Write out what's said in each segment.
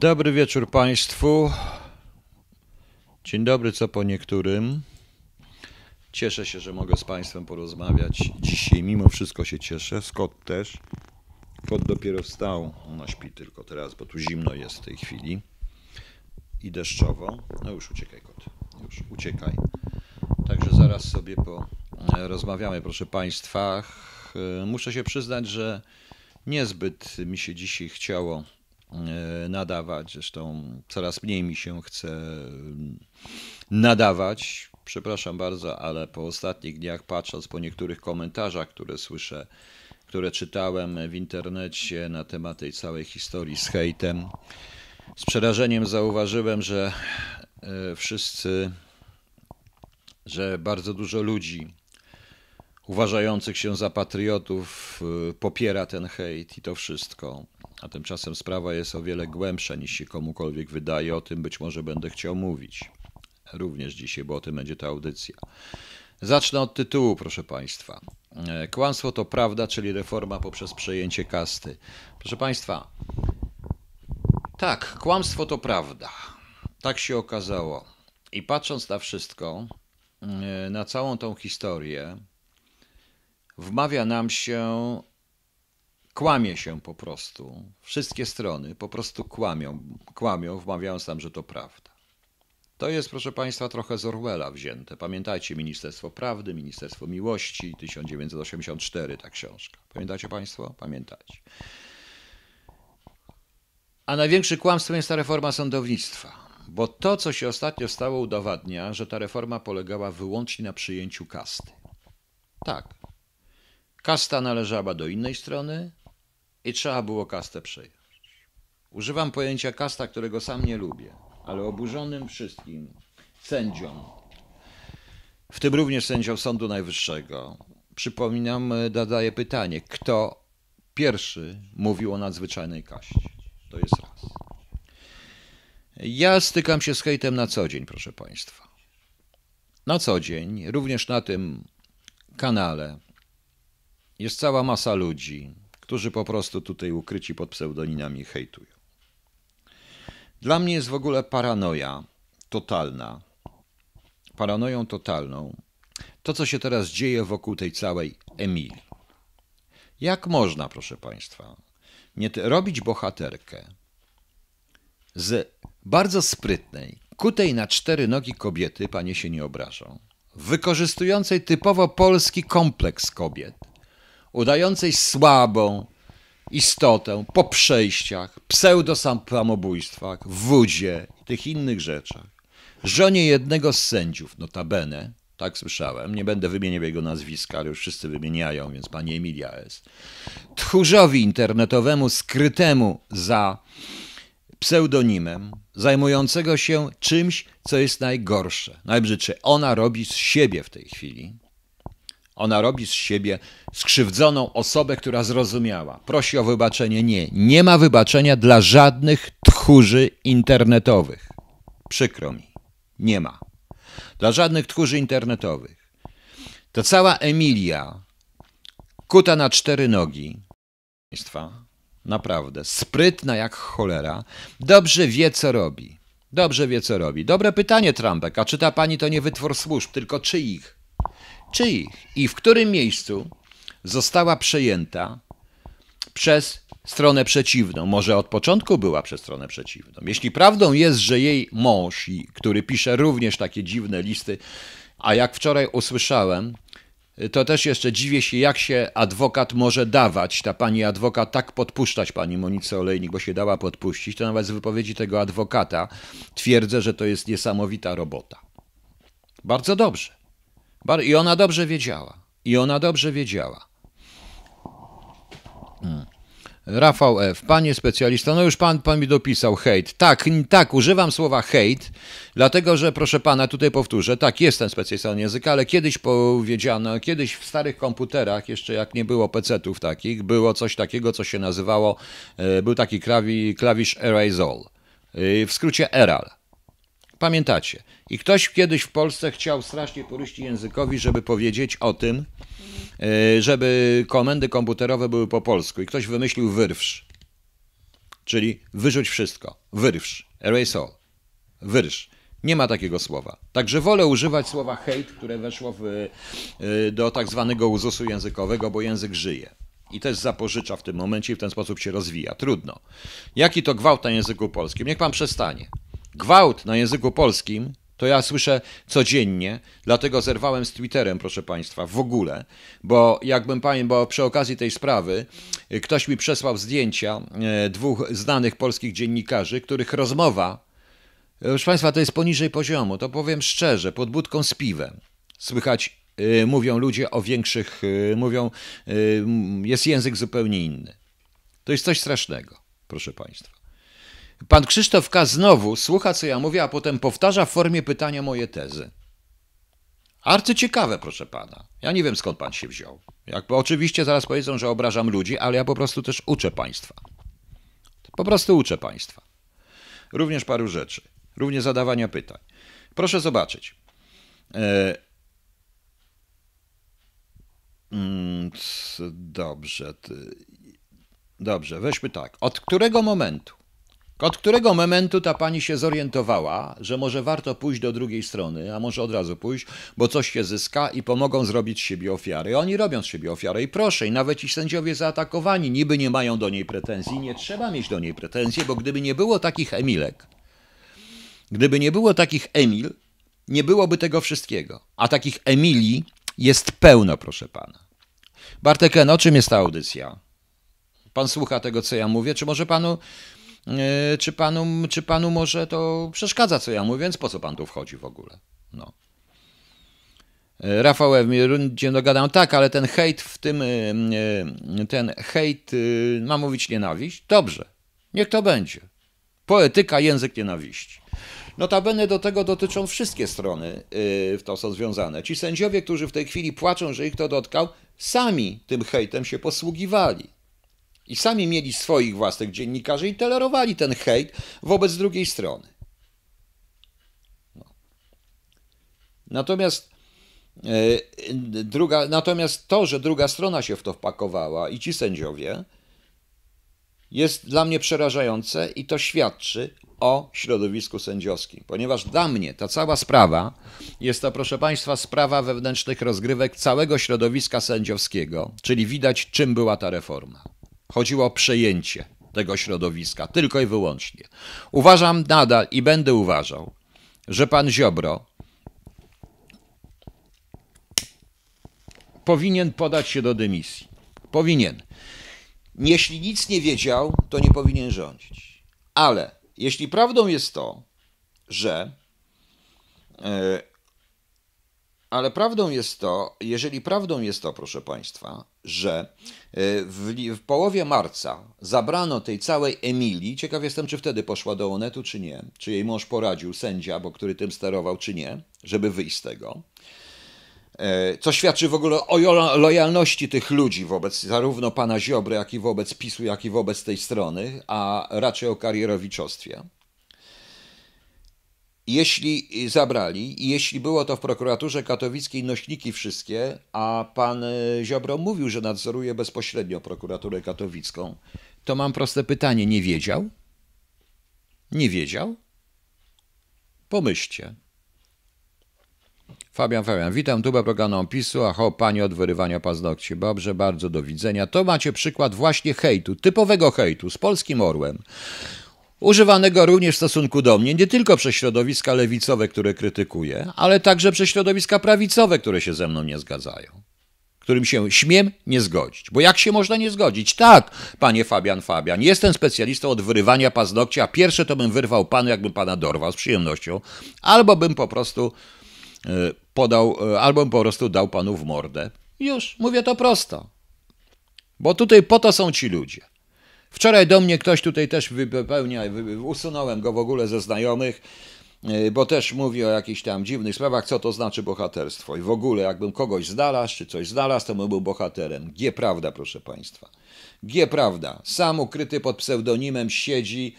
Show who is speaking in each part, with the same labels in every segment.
Speaker 1: Dobry wieczór Państwu. Dzień dobry, co po niektórym. Cieszę się, że mogę z Państwem porozmawiać dzisiaj. Mimo wszystko się cieszę. Scott też. Scott dopiero wstał. Ona no, śpi tylko teraz, bo tu zimno jest w tej chwili. I deszczowo. No już uciekaj, kot. Już uciekaj. Także zaraz sobie porozmawiamy, e, proszę Państwa. E, muszę się przyznać, że niezbyt mi się dzisiaj chciało E, nadawać. Zresztą coraz mniej mi się chce mm, nadawać. Przepraszam bardzo, ale po ostatnich dniach, patrząc po niektórych komentarzach, które słyszę, które czytałem w internecie na temat tej całej historii z hejtem, z przerażeniem zauważyłem, że e, wszyscy, że bardzo dużo ludzi uważających się za patriotów y, popiera ten hejt i to wszystko. A tymczasem sprawa jest o wiele głębsza niż się komukolwiek wydaje. O tym być może będę chciał mówić. Również dzisiaj, bo o tym będzie ta audycja. Zacznę od tytułu, proszę Państwa. E, kłamstwo to prawda, czyli reforma poprzez przejęcie kasty. Proszę Państwa, tak, kłamstwo to prawda. Tak się okazało. I patrząc na wszystko, e, na całą tą historię, wmawia nam się, kłamie się po prostu. Wszystkie strony po prostu kłamią, kłamią wmawiając nam, że to prawda. To jest, proszę Państwa, trochę z Orwella wzięte. Pamiętajcie Ministerstwo Prawdy, Ministerstwo Miłości, 1984 ta książka. Pamiętacie Państwo? Pamiętacie. A największym kłamstwem jest ta reforma sądownictwa, bo to, co się ostatnio stało, udowadnia, że ta reforma polegała wyłącznie na przyjęciu kasty. Tak, Kasta należała do innej strony i trzeba było kastę przejąć. Używam pojęcia kasta, którego sam nie lubię, ale oburzonym wszystkim sędziom, w tym również sędziom Sądu Najwyższego, przypominam, zadaję e, pytanie, kto pierwszy mówił o nadzwyczajnej kaście? To jest raz. Ja stykam się z hejtem na co dzień, proszę Państwa. Na co dzień, również na tym kanale, jest cała masa ludzi, którzy po prostu tutaj ukryci pod pseudonimami hejtują. Dla mnie jest w ogóle paranoja totalna. Paranoją totalną to, co się teraz dzieje wokół tej całej Emilii. Jak można, proszę Państwa, nie robić bohaterkę z bardzo sprytnej, kutej na cztery nogi kobiety, panie się nie obrażą, wykorzystującej typowo polski kompleks kobiet – udającej słabą istotę po przejściach, pseudosamobójstwach, wudzie i tych innych rzeczach. Żonie jednego z sędziów, notabene, tak słyszałem, nie będę wymieniał jego nazwiska, ale już wszyscy wymieniają, więc pani Emilia S. tchórzowi internetowemu skrytemu za pseudonimem, zajmującego się czymś, co jest najgorsze. Najbrzydsze, ona robi z siebie w tej chwili ona robi z siebie skrzywdzoną osobę, która zrozumiała. Prosi o wybaczenie. Nie. Nie ma wybaczenia dla żadnych tchórzy internetowych. Przykro mi. Nie ma. Dla żadnych tchórzy internetowych. Ta cała Emilia, kuta na cztery nogi, państwa, naprawdę, sprytna jak cholera, dobrze wie, co robi. Dobrze wie, co robi. Dobre pytanie, Trumpek. A czy ta pani to nie wytwór służb, tylko czyich? czyich i w którym miejscu została przejęta przez stronę przeciwną. Może od początku była przez stronę przeciwną. Jeśli prawdą jest, że jej mąż, który pisze również takie dziwne listy, a jak wczoraj usłyszałem, to też jeszcze dziwię się, jak się adwokat może dawać, ta pani adwokat tak podpuszczać pani Monice Olejnik, bo się dała podpuścić, to nawet z wypowiedzi tego adwokata twierdzę, że to jest niesamowita robota. Bardzo dobrze. I ona dobrze wiedziała. I ona dobrze wiedziała. Hmm. Rafał F., panie specjalista, no już pan, pan mi dopisał hejt. Tak, tak, używam słowa hejt, dlatego że, proszę pana, tutaj powtórzę, tak, jestem specjalistą języka, ale kiedyś powiedziano, kiedyś w starych komputerach, jeszcze jak nie było PC-ów takich, było coś takiego, co się nazywało, e, był taki klawisz, klawisz Erasol, e, w skrócie ERAL. Pamiętacie. I ktoś kiedyś w Polsce chciał strasznie turyści językowi, żeby powiedzieć o tym, e, żeby komendy komputerowe były po polsku. I ktoś wymyślił wyrwsz, czyli wyrzuć wszystko. Wyrwsz, erase all, wyrwsz. Nie ma takiego słowa. Także wolę używać słowa hate, które weszło w, e, do tak zwanego uzusu językowego, bo język żyje. I też zapożycza w tym momencie i w ten sposób się rozwija. Trudno. Jaki to gwałt na języku polskim? Niech pan przestanie. Gwałt na języku polskim to ja słyszę codziennie, dlatego zerwałem z Twitterem, proszę Państwa, w ogóle, bo jakbym pamiętał, bo przy okazji tej sprawy y, ktoś mi przesłał zdjęcia y, dwóch znanych polskich dziennikarzy, których rozmowa, proszę Państwa, to jest poniżej poziomu, to powiem szczerze, pod budką z piwem. Słychać, y, mówią ludzie o większych, mówią, jest język zupełnie inny. To jest coś strasznego, proszę Państwa. Pan Krzysztof K. znowu słucha, co ja mówię, a potem powtarza w formie pytania moje tezy. Arcy ciekawe, proszę pana. Ja nie wiem skąd pan się wziął. Jakby oczywiście zaraz powiedzą, że obrażam ludzi, ale ja po prostu też uczę państwa. Po prostu uczę państwa. Również paru rzeczy, również zadawania pytań. Proszę zobaczyć. E, mm, dobrze. Dobrze, weźmy tak. Od którego momentu od którego momentu ta pani się zorientowała, że może warto pójść do drugiej strony, a może od razu pójść, bo coś się zyska i pomogą zrobić siebie ofiary. Oni robią z siebie ofiary i proszę, i nawet ci sędziowie zaatakowani niby nie mają do niej pretensji, nie trzeba mieć do niej pretensji, bo gdyby nie było takich Emilek, gdyby nie było takich Emil, nie byłoby tego wszystkiego. A takich Emilii jest pełno, proszę pana. Bartek N., o czym jest ta audycja? Pan słucha tego, co ja mówię, czy może panu E, czy panu, czy panu może to przeszkadza, co ja mówię, więc po co pan tu wchodzi w ogóle? No. E, Rafał F. rundzie dogadam, tak, ale ten hejt w tym, e, ten hejt ma mówić nienawiść? Dobrze, niech to będzie. Poetyka, język nienawiści. Notabene do tego dotyczą wszystkie strony w to są związane. Ci sędziowie, którzy w tej chwili płaczą, że ich to dotkał, sami tym hejtem się posługiwali. I sami mieli swoich własnych dziennikarzy i tolerowali ten hejt wobec drugiej strony. No. Natomiast e, druga, natomiast to, że druga strona się w to wpakowała i ci sędziowie, jest dla mnie przerażające i to świadczy o środowisku sędziowskim, ponieważ dla mnie ta cała sprawa jest to, proszę Państwa, sprawa wewnętrznych rozgrywek całego środowiska sędziowskiego, czyli widać, czym była ta reforma. Chodziło o przejęcie tego środowiska, tylko i wyłącznie. Uważam nadal i będę uważał, że pan Ziobro powinien podać się do dymisji. Powinien. Jeśli nic nie wiedział, to nie powinien rządzić. Ale jeśli prawdą jest to, że e, ale prawdą jest to, jeżeli prawdą jest to, proszę Państwa, że e, w, w, połowie marca zabrano tej całej Emilii, ciekaw jestem, czy wtedy poszła do Onetu, czy nie, czy jej mąż poradził, sędzia, bo który tym sterował, czy nie, żeby wyjść z tego. E, co świadczy w ogóle o lojalności tych ludzi wobec zarówno pana Ziobry, jak i wobec PiSu, jak i wobec tej strony, a raczej o karierowiczostwie. Jeśli y, zabrali, jeśli było to w prokuraturze katowickiej nośniki wszystkie, a pan y, Ziobro mówił, że nadzoruje bezpośrednio prokuraturę katowicką, to mam proste pytanie: nie wiedział? Nie wiedział? Pomyślcie. Fabian, Fabian, witam, tubę programu PiSu, a ho, pani od wyrywania paznokci. Dobrze, bardzo do widzenia. To macie przykład właśnie hejtu, typowego hejtu, z polskim orłem używanego również w stosunku do mnie, nie tylko przez środowiska lewicowe, które krytykuję, ale także przez środowiska prawicowe, które się ze mną nie zgadzają, którym się śmiem nie zgodzić. Bo jak się można nie zgodzić? Tak, panie Fabian Fabian, jestem specjalistą od wyrywania paznokcia, a pierwsze to bym wyrwał panu, jakbym pana dorwał z przyjemnością, albo bym po prostu e, podał, e, albo bym po prostu dał panu w mordę. Już, mówię to prosto. Bo tutaj po to są ci ludzie. Wczoraj do mnie ktoś tutaj też wypełnia, usunąłem go w ogóle ze znajomych, y, bo też mówi o jakichś tam dziwnych sprawach, co to znaczy bohaterstwo. I w ogóle, jakbym kogoś znalazł, czy coś znalazł, to bym był bohaterem. Gdzie prawda, proszę Państwa. Gdzie prawda. Sam ukryty pod pseudonimem siedzi,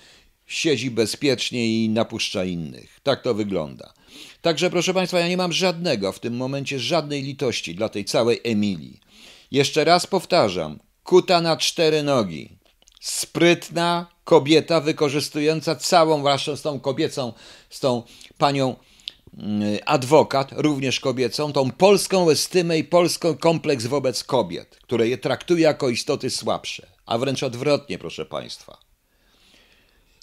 Speaker 1: siedzi bezpiecznie i napuszcza innych. Tak to wygląda. Także, proszę Państwa, ja nie mam żadnego w tym momencie, żadnej litości dla tej całej Emilii. Jeszcze raz powtarzam, kuta na cztery nogi sprytna kobieta wykorzystująca całą, waszą z tą kobiecą, z tą panią mm, adwokat, również kobiecą, tą polską estymę i polską kompleks wobec kobiet, które je traktuje jako istoty słabsze, a wręcz odwrotnie, proszę Państwa.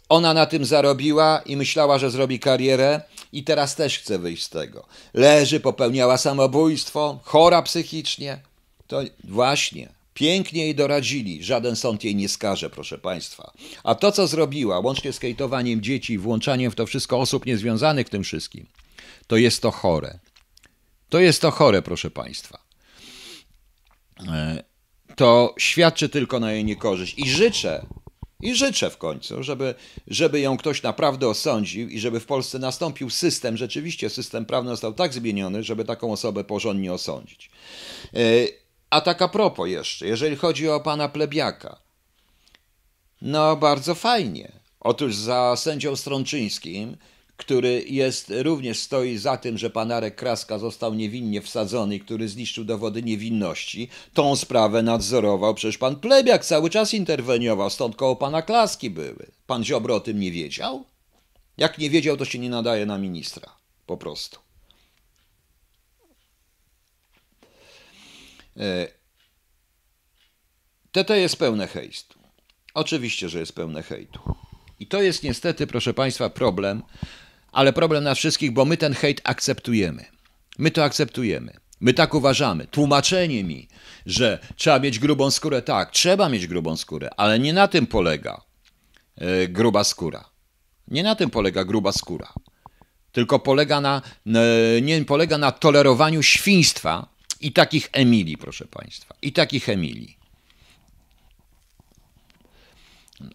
Speaker 1: Ona na tym zarobiła i myślała, że zrobi karierę, i teraz też chce wyjść z tego. Leży, popełniała samobójstwo, chora psychicznie. To właśnie Pięknie jej doradzili, żaden sąd jej nie skaże, proszę Państwa. A to, co zrobiła, łącznie z kejtowaniem dzieci i włączaniem w to wszystko osób niezwiązanych w tym wszystkim, to jest to chore. To jest to chore, proszę Państwa. E, to świadczy tylko na jej niekorzyść. I życzę, i życzę w końcu, żeby, żeby ją ktoś naprawdę osądził i żeby w Polsce nastąpił system, rzeczywiście system prawny został tak zmieniony, żeby taką osobę porządnie osądzić. E, a tak a propos jeszcze, jeżeli chodzi o pana plebiaka. No, bardzo fajnie. Otóż za sędzią Strączyńskim, który jest, również stoi za tym, że panarek Kraska został niewinnie wsadzony, który zniszczył dowody niewinności, tą sprawę nadzorował przecież pan plebiak, cały czas interweniował, stąd koło pana Klaski były. Pan Ziobro o tym nie wiedział? Jak nie wiedział, to się nie nadaje na ministra. Po prostu. E, TT jest pełne hejstu. Oczywiście, że jest pełne hejtu. I to jest niestety, proszę Państwa, problem, ale problem na wszystkich, bo my ten hejt akceptujemy. My to akceptujemy. My tak uważamy. Tłumaczenie mi, że trzeba mieć grubą skórę, tak, trzeba mieć grubą skórę, ale nie na tym polega yy, gruba skóra. Nie na tym polega gruba skóra. Tylko polega na, yy, nie polega na tolerowaniu świństwa, i takich Emilii, proszę Państwa. I takich Emilii. E,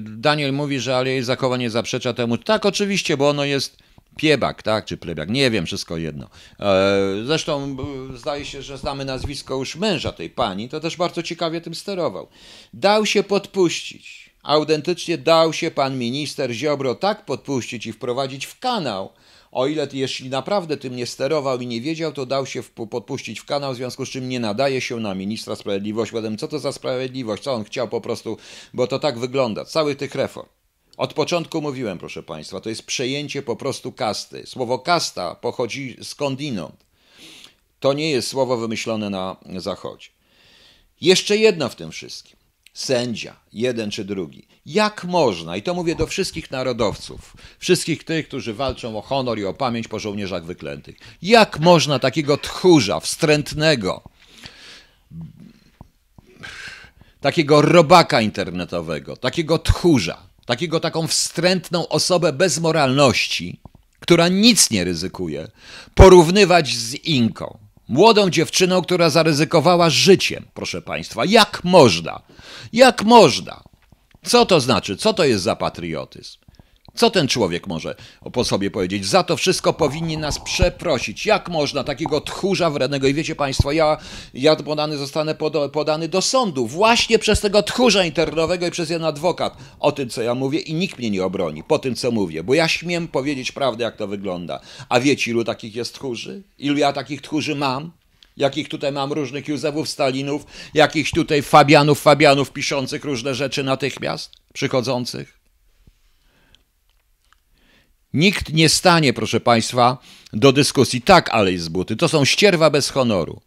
Speaker 1: Daniel mówi, że ale Zakowa nie zaprzecza temu. Tak, oczywiście, bo ono jest piebak, tak, czy plebiak, nie wiem, wszystko jedno. E, zresztą zdaje się, że znamy nazwisko już męża tej pani, to też bardzo ciekawie tym sterował. Dał się podpuścić. Autentycznie dał się pan minister Ziobro tak podpuścić i wprowadzić w kanał, o ile jeśli naprawdę tym nie sterował i nie wiedział, to dał się podpuścić w kanał, w związku z czym nie nadaje się na ministra sprawiedliwości. Potem co to za sprawiedliwość, co on chciał po prostu, bo to tak wygląda, cały tych reform. Od początku mówiłem, proszę Państwa, to jest przejęcie po prostu kasty. Słowo kasta pochodzi skądinąd. To nie jest słowo wymyślone na Zachodzie. Jeszcze jedno w tym wszystkim sędzia, jeden czy drugi. Jak można, i to mówię do wszystkich narodowców, wszystkich tych, którzy walczą o honor i o pamięć po żołnierzach wyklętych, jak można takiego tchórza, wstrętnego, takiego robaka internetowego, takiego tchórza, takiego taką wstrętną osobę bez moralności, która nic nie ryzykuje, porównywać z Inką, Młodą dziewczyną, która zaryzykowała życiem, proszę Państwa. Jak można? Jak można? Co to znaczy? Co to jest za patriotyzm? Co ten człowiek może po sobie powiedzieć? Za to wszystko powinni nas przeprosić. Jak można takiego tchórza wrednego? I wiecie Państwo, ja, ja podany zostanę pod, podany do sądu właśnie przez tego tchórza internowego i przez jeden adwokat o tym, co ja mówię i nikt mnie nie obroni po tym, co mówię, bo ja śmiem powiedzieć prawdę, jak to wygląda. A wiecie, ilu takich jest tchórzy? Ilu ja takich tchórzy mam? jakich tutaj mam różnych Józefów Stalinów, jakichś tutaj Fabianów, Fabianów piszących różne rzeczy natychmiast, przychodzących. Nikt nie stanie, proszę Państwa, do dyskusji. Tak, Alej z buty, to są ścierwa bez honoru.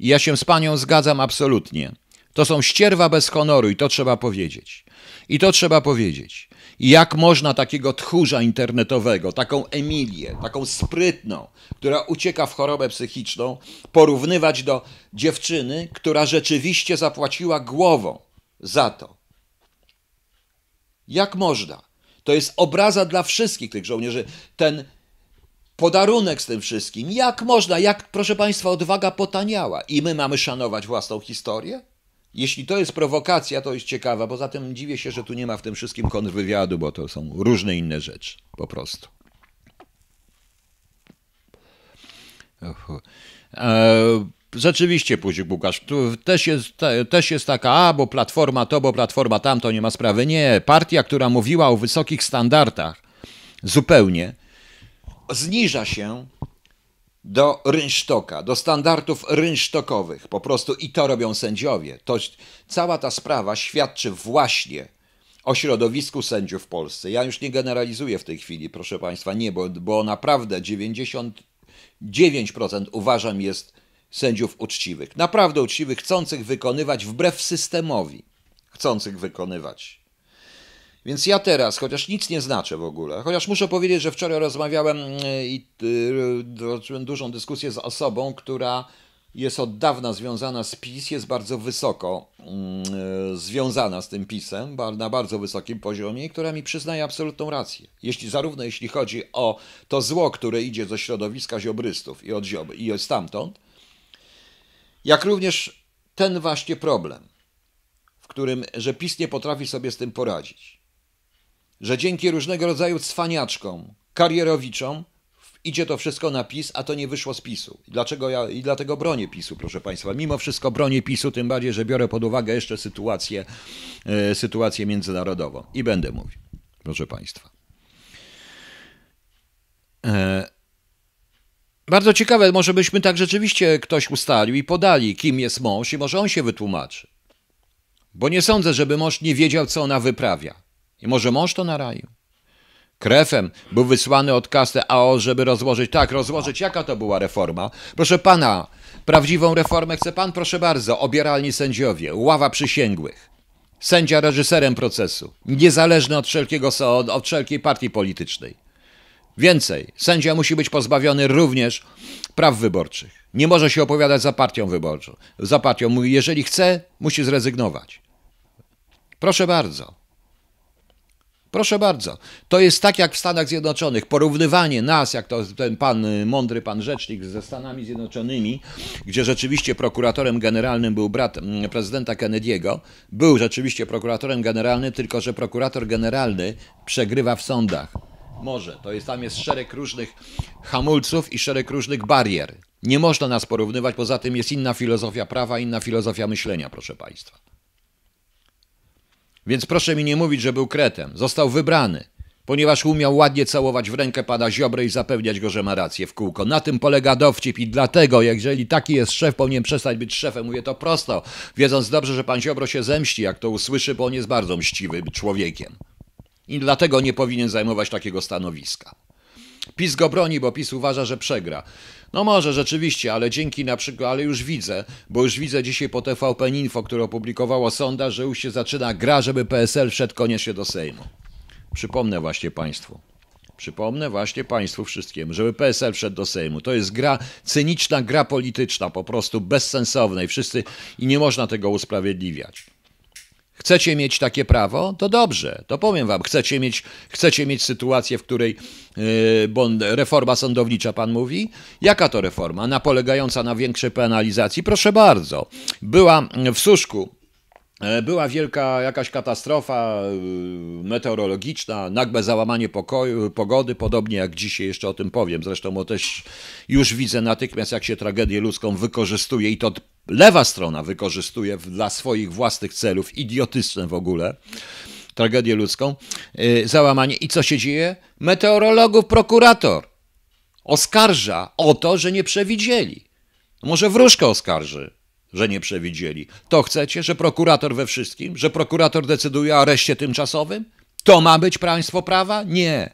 Speaker 1: I ja się z Panią zgadzam absolutnie. To są ścierwa bez honoru i to trzeba powiedzieć. I to trzeba powiedzieć. I jak można takiego tchórza internetowego, taką Emilię, taką sprytną, która ucieka w chorobę psychiczną, porównywać do dziewczyny, która rzeczywiście zapłaciła głową za to? Jak można? To jest obraza dla wszystkich tych żołnierzy. Ten podarunek z tym wszystkim. Jak można, jak, proszę Państwa, odwaga potaniała i my mamy szanować własną historię? Jeśli to jest prowokacja, to jest ciekawa. bo tym dziwię się, że tu nie ma w tym wszystkim kontrwywiadu, bo to są różne inne rzeczy. Po prostu. Uhu. Rzeczywiście, Puzik Bukasz, tu też jest, te, też jest taka, a bo platforma to, bo platforma tamto, nie ma sprawy. Nie, partia, która mówiła o wysokich standardach zupełnie, zniża się do rynsztoka, do standardów rynsztokowych. Po prostu i to robią sędziowie. To, cała ta sprawa świadczy właśnie o środowisku sędziów w Polsce. Ja już nie generalizuję w tej chwili, proszę Państwa, nie, bo, bo naprawdę 99% uważam jest sędziów uczciwych, naprawdę uczciwych, chcących wykonywać wbrew systemowi, chcących wykonywać. Więc ja teraz, chociaż nic nie znaczę w ogóle, chociaż muszę powiedzieć, że wczoraj rozmawiałem e, i toczyłem dużą dyskusję z osobą, która jest od dawna związana z PiS, jest bardzo wysoko mm, e, związana z tym PiSem, na bardzo wysokim poziomie, która mi przyznaje absolutną rację. Jeśli, zarówno jeśli chodzi o to zło, które idzie ze środowiska ziobrystów i od zioby, i stamtąd, jak również ten właśnie problem, w którym, że PiS nie potrafi sobie z tym poradzić. Że dzięki różnego rodzaju cwaniaczkom, karierowiczom, idzie to wszystko na PiS, a to nie wyszło z PiSu. Dlaczego ja, I dlatego bronię PiSu, proszę Państwa. Mimo wszystko bronię PiSu, tym bardziej, że biorę pod uwagę jeszcze sytuację, e, sytuację międzynarodową. I będę mówił, proszę Państwa. E, bardzo ciekawe, może byśmy tak rzeczywiście ktoś ustalił i podali, kim jest mąż i może on się wytłumaczy. Bo nie sądzę, żeby mąż nie wiedział, co ona wyprawia. I może mąż to raju. Krefem był wysłany od kasty AO, żeby rozłożyć. Tak, rozłożyć. Jaka to była reforma? Proszę pana, prawdziwą reformę chce pan? Proszę bardzo. Obieralni sędziowie, ława przysięgłych. Sędzia reżyserem procesu, niezależny od, wszelkiego, od, od wszelkiej partii politycznej. Więcej, sędzia musi być pozbawiony również praw wyborczych. Nie może się opowiadać za partią wyborczą. Za partią, jeżeli chce, musi zrezygnować. Proszę bardzo. Proszę bardzo. To jest tak jak w Stanach Zjednoczonych. Porównywanie nas, jak to ten pan y, mądry pan rzecznik ze Stanami Zjednoczonymi, gdzie rzeczywiście prokuratorem generalnym był brat prezydenta Kennedy'ego, był rzeczywiście prokuratorem generalnym, tylko że prokurator generalny przegrywa w sądach. Może. To jest, tam jest szereg różnych hamulców i szereg różnych barier. Nie można nas porównywać, poza tym jest inna filozofia prawa, inna filozofia myślenia, proszę Państwa. Więc proszę mi nie mówić, że był kretem. Został wybrany, ponieważ umiał ładnie całować w rękę pada Ziobry i zapewniać go, że ma rację w kółko. Na tym polega dowcip i dlatego, jeżeli taki jest szef, powinien przestać być szefem. Mówię to prosto, wiedząc dobrze, że pan Ziobro się zemści, jak to usłyszy, bo on jest bardzo mściwy człowiekiem. I dlatego nie powinien zajmować takiego stanowiska. PiS go broni, bo PiS uważa, że przegra. No może rzeczywiście, ale dzięki na przykład, ale już widzę, bo już widzę dzisiaj po TVP Info, które opublikowało sonda, że już się zaczyna gra, żeby PSL wszedł koniecznie do Sejmu. Przypomnę właśnie Państwu. Przypomnę właśnie Państwu wszystkim, żeby PSL wszedł do Sejmu. To jest gra, cyniczna gra polityczna, po prostu bezsensowna i wszyscy, i nie można tego usprawiedliwiać. Chcecie mieć takie prawo? To dobrze, to powiem wam, chcecie mieć, chcecie mieć sytuację, w której y, bo reforma sądownicza pan mówi? Jaka to reforma? Na polegająca na większej penalizacji? Proszę bardzo. Była w Suszku y, była wielka jakaś katastrofa y, meteorologiczna, nagłe załamanie pokoju, pogody, podobnie jak dzisiaj jeszcze o tym powiem. Zresztą o też już widzę natychmiast, jak się tragedię ludzką wykorzystuje i to lewa strona wykorzystuje dla swoich własnych celów, idiotyczne w ogóle, tragedię ludzką, y, załamanie. I co się dzieje? Meteorologów prokurator oskarża o to, że nie przewidzieli. No może wróżkę oskarży, że nie przewidzieli. To chcecie, że prokurator we wszystkim, że prokurator decyduje o areszcie tymczasowym? To ma być państwo prawa? Nie.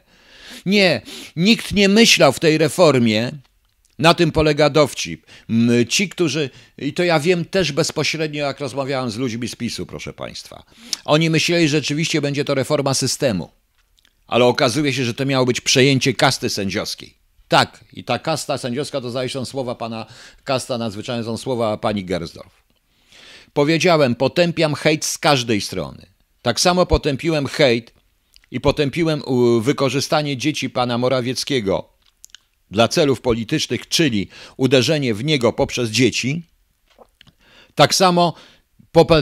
Speaker 1: Nie. Nikt nie myślał w tej reformie, na tym polega dowcip. Ci, którzy, i to ja wiem też bezpośrednio, jak rozmawiałem z ludźmi z PiSu, proszę Państwa, oni myśleli, że rzeczywiście będzie to reforma systemu, ale okazuje się, że to miało być przejęcie kasty sędziowskiej. Tak, i ta kasta sędziowska, to zdaje słowa pana, kasta nadzwyczajne są słowa pani Gersdorf. Powiedziałem, potępiam hejt z każdej strony. Tak samo potępiłem hejt i potępiłem wykorzystanie dzieci pana Morawieckiego dla celów politycznych, czyli uderzenie w niego poprzez dzieci. Tak samo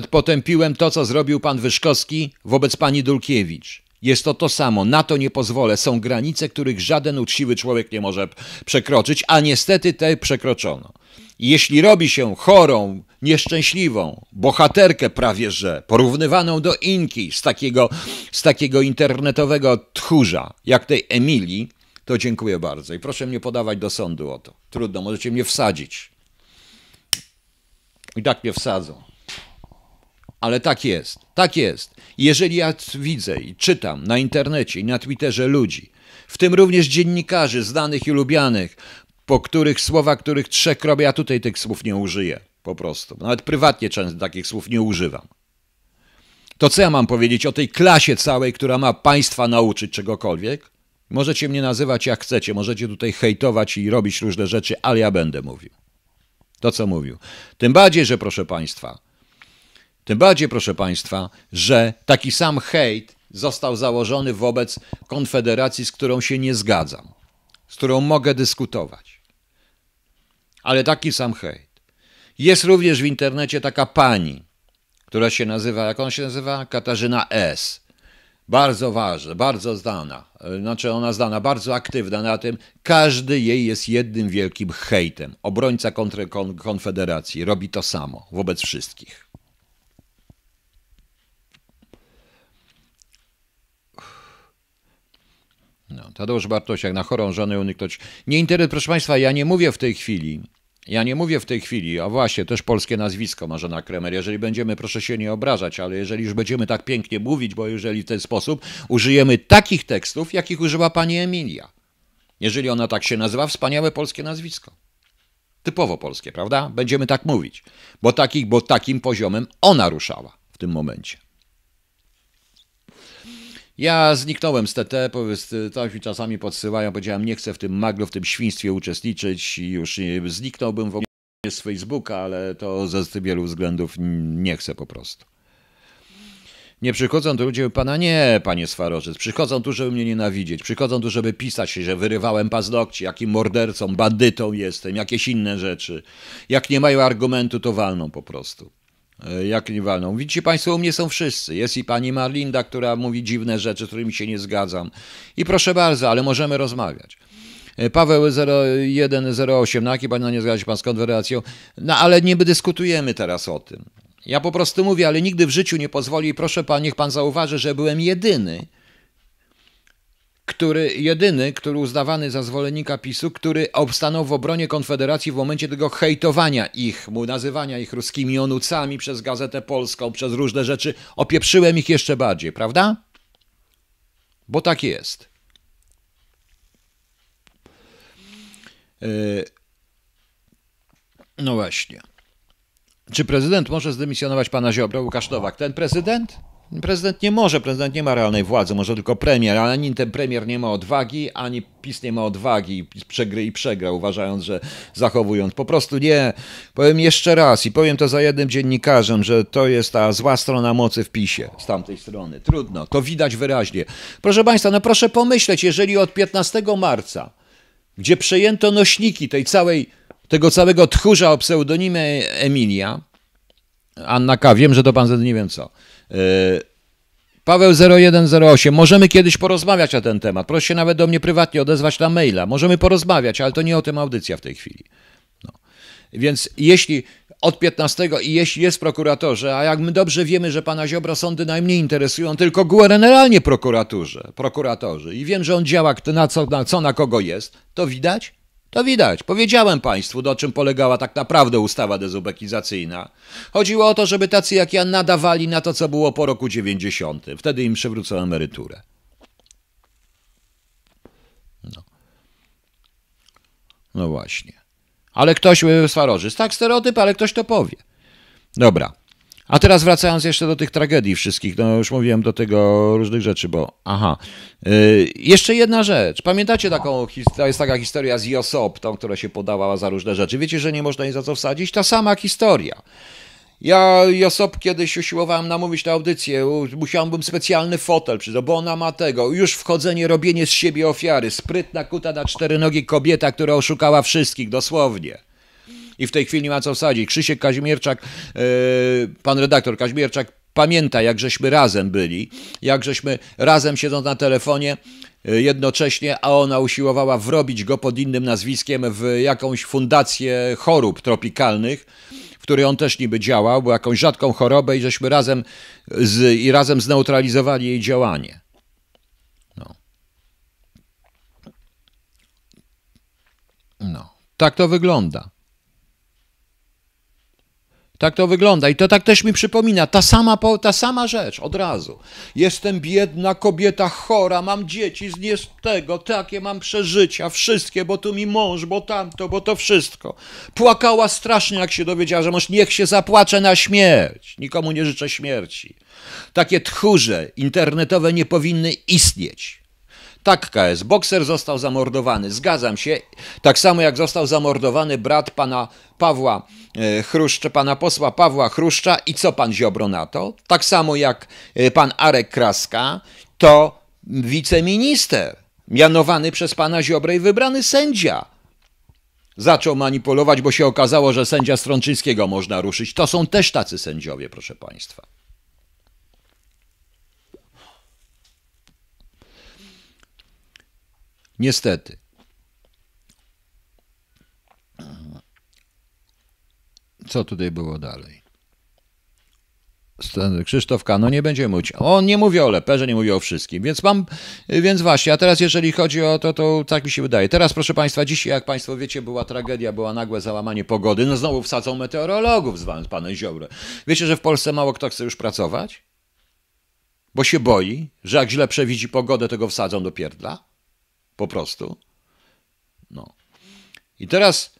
Speaker 1: potępiłem to, co zrobił pan Wyszkowski wobec pani Dulkiewicz. Jest to to samo. Na to nie pozwolę. Są granice, których żaden uczciwy człowiek nie może przekroczyć, a niestety te przekroczono. Jeśli robi się chorą, nieszczęśliwą, bohaterkę prawie że, porównywaną do Inki z takiego, z takiego internetowego tchórza, jak tej Emilii, to dziękuję bardzo. I proszę mnie podawać do sądu o to. Trudno, możecie mnie wsadzić. I tak mnie wsadzą. Ale tak jest, tak jest. Jeżeli ja widzę i czytam na internecie i na Twitterze ludzi, w tym również dziennikarzy znanych i lubianych, po których słowa, których trzech robię, ja tutaj tych słów nie użyję po prostu. Nawet prywatnie często takich słów nie używam. To co ja mam powiedzieć o tej klasie całej, która ma państwa nauczyć czegokolwiek? Możecie mnie nazywać jak chcecie, możecie tutaj hejtować i robić różne rzeczy, ale ja będę mówił. To, co mówił. Tym bardziej, że proszę Państwa, tym bardziej, proszę Państwa, że taki sam hejt został założony wobec konfederacji, z którą się nie zgadzam, z którą mogę dyskutować. Ale taki sam hejt. Jest również w internecie taka pani, która się nazywa, jak ona się nazywa? Katarzyna S bardzo ważna, bardzo zdana, znaczy ona zdana, bardzo aktywna na tym, każdy jej jest jednym wielkim hejtem. Obrońca kontra Konfederacji robi to samo wobec wszystkich. No, Tadeusz Bartosiak, na chorą żonę uniknąć. Nie internet, proszę Państwa, ja nie mówię w tej chwili ja nie mówię w tej chwili, a właśnie, też polskie nazwisko Marzena Kremer. Jeżeli będziemy, proszę się nie obrażać, ale jeżeli już będziemy tak pięknie mówić, bo jeżeli w ten sposób użyjemy takich tekstów, jakich użyła pani Emilia. Jeżeli ona tak się nazywa, wspaniałe polskie nazwisko. Typowo polskie, prawda? Będziemy tak mówić, bo, takich, bo takim poziomem ona ruszała w tym momencie. Ja zniknąłem z TT, y, coś mi czasami podsyłają, powiedziałem, nie chcę w tym maglu, w tym świństwie uczestniczyć i już zniknąłbym w ogóle z Facebooka, ale to ze wielu względów nie chcę po prostu. Nie przychodzą tu ludzie, pana nie, panie Swaroczyc. Przychodzą tu, żeby mnie nienawidzieć. Przychodzą tu, żeby pisać się, że wyrywałem paznokcie, jakim mordercą, bandytą jestem, jakieś inne rzeczy. Jak nie mają argumentu, to walną po prostu. E, jak niewalną. Widzicie Państwo, u mnie są wszyscy. Jest i pani Marlinda, która mówi dziwne rzeczy, z którymi się nie zgadzam. I proszę bardzo, ale możemy rozmawiać. E, Paweł 0108, na jaki pan no nie zgadza się pan z Konfederacją? No ale nie dyskutujemy teraz o tym. Ja po prostu mówię, ale nigdy w życiu nie pozwoli, proszę pan, niech pan zauważy, że byłem jedyny, który jedyny, który uznawany za zwolennika PiSu, który obstanął w obronie Konfederacji w momencie tego hejtowania ich, nazywania ich ruskimi onucami przez Gazetę Polską, przez różne rzeczy. Opieprzyłem ich jeszcze bardziej, prawda? Bo tak jest. E, no właśnie. Czy prezydent może zdymisjonować pana Ziobro, Łukasz Nowak? Ten prezydent? Prezydent nie może, prezydent nie ma realnej władzy, może tylko premier, ale ani ten premier nie ma odwagi, ani PiS nie ma odwagi PiS przegry i przegra, uważając, że zachowując. Po prostu nie. Powiem jeszcze raz i powiem to za jednym dziennikarzem, że to jest ta zła strona mocy w PiSie z tamtej strony. Trudno, to widać wyraźnie. Proszę Państwa, no proszę pomyśleć, jeżeli od 15 marca, gdzie przejęto nośniki tej całej, tego całego tchórza o pseudonimie Emilia, Anna K., wiem, że to pan nie wiem co, E, Paweł 0108, możemy kiedyś porozmawiać na ten temat. Proszę się nawet do mnie prywatnie odezwać na maila. Możemy porozmawiać, ale to nie o tym audycja w tej chwili. No. Więc jeśli od 15 i jeśli jest prokuratorze, a jak my dobrze wiemy, że pana Ziobro sądy najmniej interesują, tylko generalnie prokuraturze, prokuratorzy i wiem, że on działa na co, na co, na kogo jest, to widać? To widać. Powiedziałem Państwu, na czym polegała tak naprawdę ustawa dezubekizacyjna. Chodziło o to, żeby tacy jak ja nadawali na to, co było po roku 90. Wtedy im przywrócono emeryturę. No. no właśnie. Ale ktoś, e, swarożyst, tak stereotyp, ale ktoś to powie. Dobra. A teraz wracając jeszcze do tych tragedii wszystkich, no już mówiłem do tego różnych rzeczy, bo aha. Yy, jeszcze jedna rzecz. Pamiętacie taką, to jest taka historia z Josop, tą, która się podawała za różne rzeczy. Wiecie, że nie można jej za co wsadzić? Ta sama historia. Ja Josop kiedyś usiłowałem namówić na audycję, musiałbym specjalny fotel przyznać, bo ona ma tego, już wchodzenie, robienie z siebie ofiary, sprytna kuta na cztery nogi kobieta, która oszukała wszystkich, dosłownie i w tej chwili nie ma co wsadzić. Krzysiek Kazimierczak, e, pan redaktor Kazimierczak pamięta, jak żeśmy razem byli, jak żeśmy razem siedząc na telefonie e, jednocześnie, a ona usiłowała wrobić go pod innym nazwiskiem w jakąś fundację chorób tropikalnych, w której on też niby działał, bo jakąś rzadką chorobę i żeśmy razem z, i razem zneutralizowali jej działanie. No. no. Tak to wygląda. Tak to wygląda. I to tak też mi przypomina, ta sama, ta sama rzecz od razu. Jestem biedna kobieta chora, mam dzieci z nie z tego, takie mam przeżycia, wszystkie, bo tu mi mąż, bo tamto, bo to wszystko. Płakała strasznie, jak się dowiedziała, że mąż niech się zapłacze na śmierć. Nikomu nie życzę śmierci. Takie tchórze internetowe nie powinny istnieć. Tak, KS, bokser został zamordowany. Zgadzam się. Tak samo jak został zamordowany brat pana Pawła e, Chruszcza, pana posła Pawła Chruszcza i co pan Ziobro na to? Tak samo jak e, pan Arek Kraska, to wiceminister, mianowany przez pana Ziobrej, wybrany sędzia zaczął manipulować, bo się okazało, że sędzia Strączyńskiego można ruszyć. To są też tacy sędziowie, proszę Państwa. Niestety. Co tutaj było dalej? Krzysztof Kano nie będzie mówić. On nie mówi o leperze, nie mówi o wszystkim. Więc mam, więc właśnie, a teraz jeżeli chodzi o to, to tak mi się wydaje. Teraz proszę Państwa, dzisiaj jak Państwo wiecie, była tragedia, była nagłe załamanie pogody. No znowu wsadzą meteorologów z panem Ziobrę. Wiecie, że w Polsce mało kto chce już pracować? Bo się boi, że jak źle przewidzi pogodę, to go wsadzą do pierdla? Po prostu. No. I teraz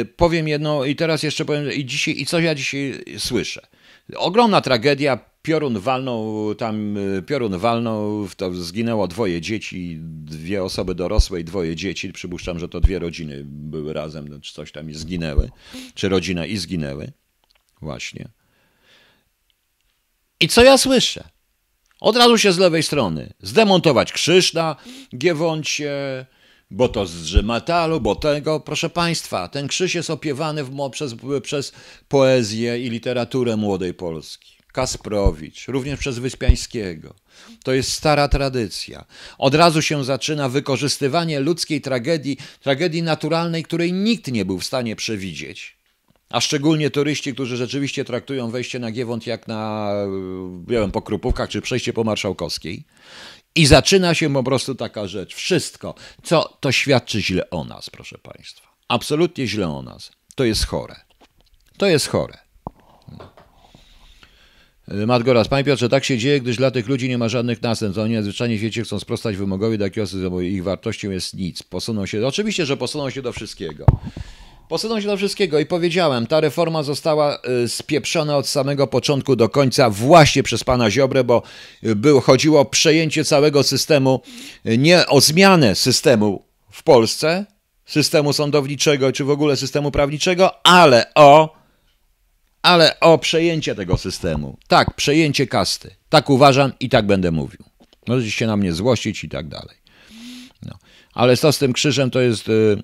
Speaker 1: y, powiem jedno, i teraz jeszcze powiem, i, dzisiaj, i co ja dzisiaj słyszę. Ogromna tragedia, piorun walnął, tam y, piorun walnął, to zginęło dwoje dzieci, dwie osoby dorosłe i dwoje dzieci. Przypuszczam, że to dwie rodziny były razem, czy coś tam i zginęły, czy rodzina i zginęły. Właśnie. I co ja słyszę? Od razu się z lewej strony. Zdemontować krzyż na Giewoncie, bo to z Drzymatalu, bo tego, proszę Państwa, ten krzyż jest opiewany w, przez, przez poezję i literaturę młodej Polski. Kasprowicz, również przez Wyspiańskiego. To jest stara tradycja. Od razu się zaczyna wykorzystywanie ludzkiej tragedii, tragedii naturalnej, której nikt nie był w stanie przewidzieć a szczególnie turyści, którzy rzeczywiście traktują wejście na Giewont jak na, nie wiem, po Krupówkach czy przejście po Marszałkowskiej. I zaczyna się po prostu taka rzecz. Wszystko, co to świadczy źle o nas, proszę Państwa. Absolutnie źle o nas. To jest chore. To jest chore. Hmm. Matgoras, Panie Piotrze, tak się dzieje, gdyż dla tych ludzi nie ma żadnych następstw. Oni najzwyczajniej w świecie chcą sprostać wymogowi takiej osoby, bo ich wartością jest nic. Posuną się, oczywiście, że posuną się do wszystkiego. Poszedłem się do wszystkiego i powiedziałem, ta reforma została y, spieprzona od samego początku do końca właśnie przez pana Ziobrę, bo y, był, chodziło o przejęcie całego systemu, y, nie o zmianę systemu w Polsce, systemu sądowniczego czy w ogóle systemu prawniczego, ale o ale o przejęcie tego systemu. Tak, przejęcie kasty. Tak uważam i tak będę mówił. Możecie się na mnie złościć i tak dalej. No. Ale to z tym krzyżem to jest... Yy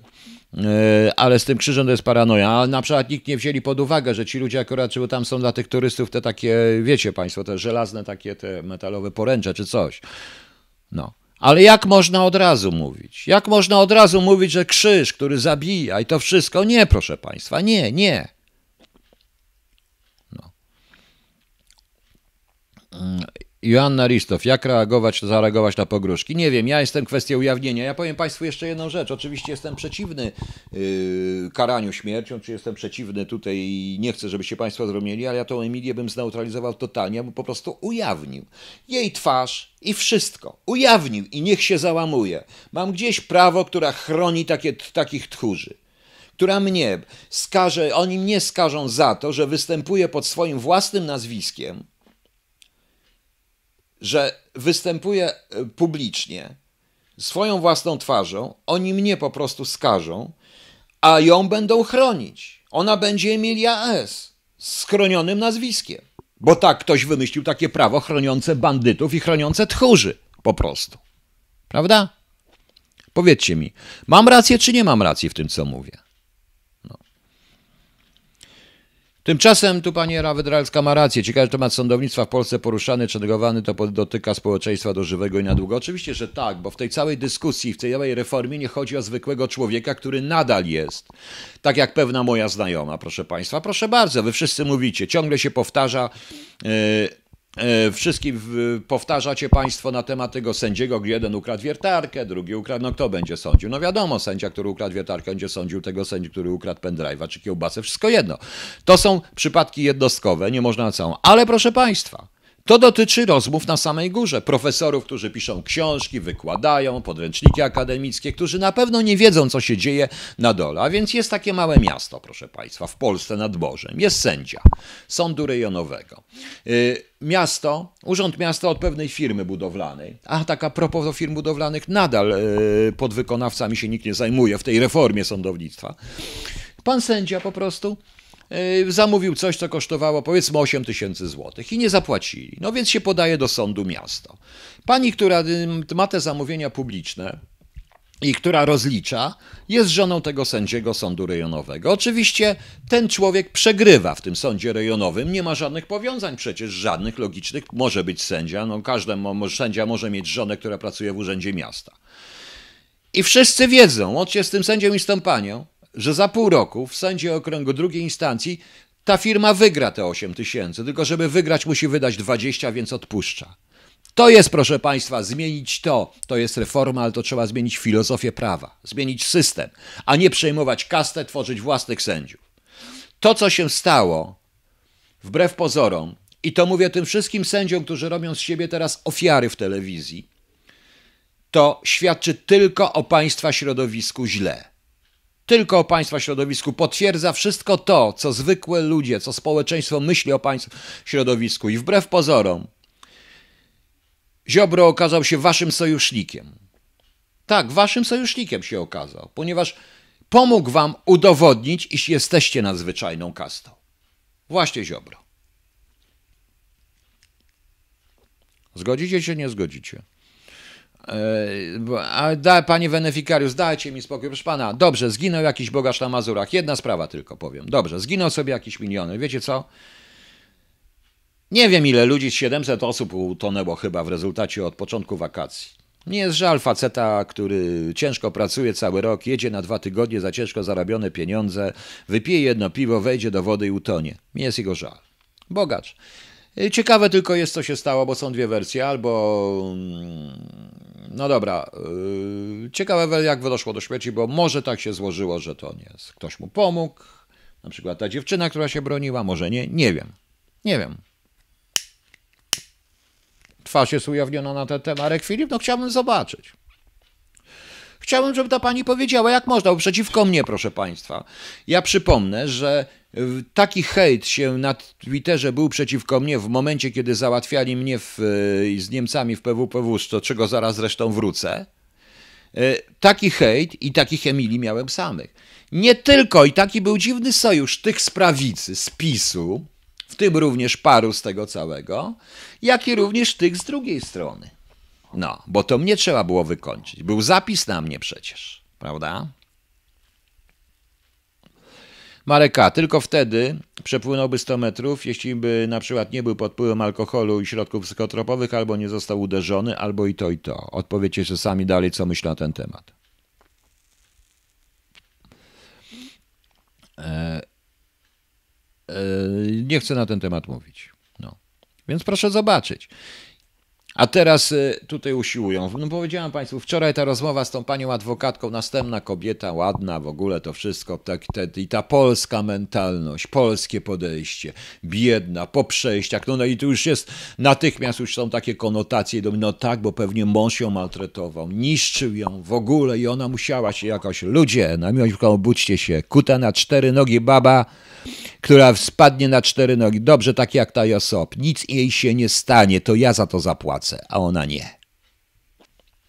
Speaker 1: E, ale z tym krzyżem to jest paranoja. Na przykład nikt nie wzięli pod uwagę, że ci ludzie akurat, czy tam są dla tych turystów te takie, wiecie Państwo, te żelazne takie te metalowe poręcze czy coś. No. Ale jak można od razu mówić? Jak można od razu mówić, że krzyż, który zabija i to wszystko? Nie, proszę Państwa, nie, nie. No. Mm, Joanna Ristow, jak reagować, zareagować na pogróżki? Nie wiem, ja jestem kwestią ujawnienia. Ja powiem Państwu jeszcze jedną rzecz. Oczywiście jestem przeciwny yy, karaniu śmiercią, czy jestem przeciwny tutaj i nie chcę, żebyście Państwo zrozumieli, ale ja tą Emilię bym zneutralizował totalnie, bo po prostu ujawnił jej twarz i wszystko. Ujawnił i niech się załamuje. Mam gdzieś prawo, które chroni takie, takich tchórzy która mnie skaże, oni mnie skażą za to, że występuję pod swoim własnym nazwiskiem, że występuję e, publicznie swoją własną twarzą, oni mnie po prostu skażą, a ją będą chronić. Ona będzie Emilia S. z chronionym nazwiskiem. Bo tak ktoś wymyślił takie prawo chroniące bandytów i chroniące tchórzy po prostu. Prawda? Powiedzcie mi, mam rację czy nie mam racji w tym, co mówię? Tymczasem tu pani Ewa Wydralska ma rację. Ciekawy temat sądownictwa w Polsce poruszany, czergowany, to dotyka społeczeństwa do żywego i na długo. Oczywiście, że tak, bo w tej całej dyskusji, w tej całej reformie nie chodzi o zwykłego człowieka, który nadal jest. Tak jak pewna moja znajoma, proszę państwa. Proszę bardzo, wy wszyscy mówicie, ciągle się powtarza... Yy, E, wszystkim powtarzacie Państwo na temat tego sędziego, gdzie jeden ukradł wiertarkę, drugi ukradł, no kto będzie sądził? No wiadomo, sędzia, który ukradł wiertarkę, będzie sądził tego sędzi, który ukradł pendrive'a czy kiełbasę, wszystko jedno. To są przypadki jednostkowe, nie można całą. Ale proszę Państwa, to dotyczy rozmów na samej górze, profesorów, którzy piszą książki, wykładają, podręczniki akademickie, którzy na pewno nie wiedzą, co się dzieje na dole. A więc jest takie małe miasto, proszę Państwa, w Polsce nad Bożem. Jest sędzia sądu rejonowego. Y, miasto, urząd miasta od pewnej firmy budowlanej. A taka propos do firm budowlanych, nadal y, podwykonawcami się nikt nie zajmuje w tej reformie sądownictwa. Pan sędzia po prostu Yy, zamówił coś, co kosztowało powiedzmy 8 tysięcy złotych i nie zapłacili. No więc się podaje do sądu miasto. Pani, która yy, ma te zamówienia publiczne, i która rozlicza, jest żoną tego sędziego sądu rejonowego. Oczywiście ten człowiek przegrywa w tym sądzie rejonowym, nie ma żadnych powiązań przecież, żadnych logicznych. Może być sędzia, no każdy sędzia może mieć żonę, która pracuje w urzędzie miasta. I wszyscy wiedzą, łącznie z tym sędzią i z tą panią że za pół roku w sędzie okręgu drugiej instancji ta firma wygra te 8 tysięcy, tylko żeby wygrać musi wydać 20, więc odpuszcza. To jest, proszę Państwa, zmienić to. To jest reforma, ale to trzeba zmienić filozofię prawa, zmienić system, a nie przejmować kastę, tworzyć własnych sędziów. To, co się stało, wbrew pozorom, i to mówię tym wszystkim sędziom, którzy robią z siebie teraz ofiary w telewizji, to świadczy tylko o Państwa środowisku źle tylko o państwa środowisku, potwierdza wszystko to, co zwykłe ludzie, co społeczeństwo myśli o państwa środowisku. I wbrew pozorom, Ziobro okazał się waszym sojusznikiem. Tak, waszym sojusznikiem się okazał, ponieważ pomógł wam udowodnić, iż jesteście nadzwyczajną kastą. Właśnie Ziobro. Zgodzicie się, nie zgodzicie? E, a da, panie Wenefikariusz, dajcie mi spokój, proszę pana. Dobrze, zginął jakiś bogacz na Mazurach. Jedna sprawa tylko powiem. Dobrze, zginął sobie jakiś miliony. Wiecie co? Nie wiem ile ludzi, 700 osób utonęło chyba w rezultacie od początku wakacji. Nie jest żal faceta, który ciężko pracuje cały rok, jedzie na dwa tygodnie za ciężko zarabione pieniądze, wypije jedno piwo, wejdzie do wody i utonie. Nie jest jego żal. Bogacz. E, ciekawe tylko jest, co się stało, bo są dwie wersje. Albo mm, no dobra, y, ciekawe jak doszło do śmierci, bo może tak się złożyło, że to nie jest. Ktoś mu pomógł, na przykład ta dziewczyna, która się broniła, może nie, nie wiem. Nie wiem. Twarz jest ujawniona na ten temat. Marek Filip, no chciałbym zobaczyć. Chciałbym, żeby ta pani powiedziała, jak można, bo przeciwko mnie, proszę państwa. Ja przypomnę, że Taki hejt się na Twitterze był przeciwko mnie w momencie, kiedy załatwiali mnie w, e, z Niemcami w PWPW, do czego zaraz zresztą wrócę. E, taki hejt i takich Emilii miałem samych. Nie tylko, i taki był dziwny sojusz tych z prawicy, z PiSu, w tym również paru z tego całego, jak i również tych z drugiej strony. No, bo to mnie trzeba było wykończyć. Był zapis na mnie przecież, prawda? Mareka. Tylko wtedy przepłynąłby 100 metrów, jeśli by na przykład nie był pod wpływem alkoholu i środków psychotropowych, albo nie został uderzony, albo i to, i to. Odpowiedzcie sobie sami dalej, co myślę na ten temat. E, e, nie chcę na ten temat mówić. No. Więc proszę zobaczyć. A teraz e, tutaj usiłują. No powiedziałem Państwu, wczoraj ta rozmowa z tą panią adwokatką, następna kobieta, ładna w ogóle to wszystko, tak, te, i ta polska mentalność, polskie podejście, biedna, po przejściach, no, no i tu już jest, natychmiast już są takie konotacje, do, no tak, bo pewnie mąż ją maltretował, niszczył ją w ogóle i ona musiała się jakoś, ludzie, na miłość obudźcie się, kuta na cztery nogi baba, która spadnie na cztery nogi, dobrze, tak jak ta Josop, nic jej się nie stanie, to ja za to zapłacę pracę, a ona nie.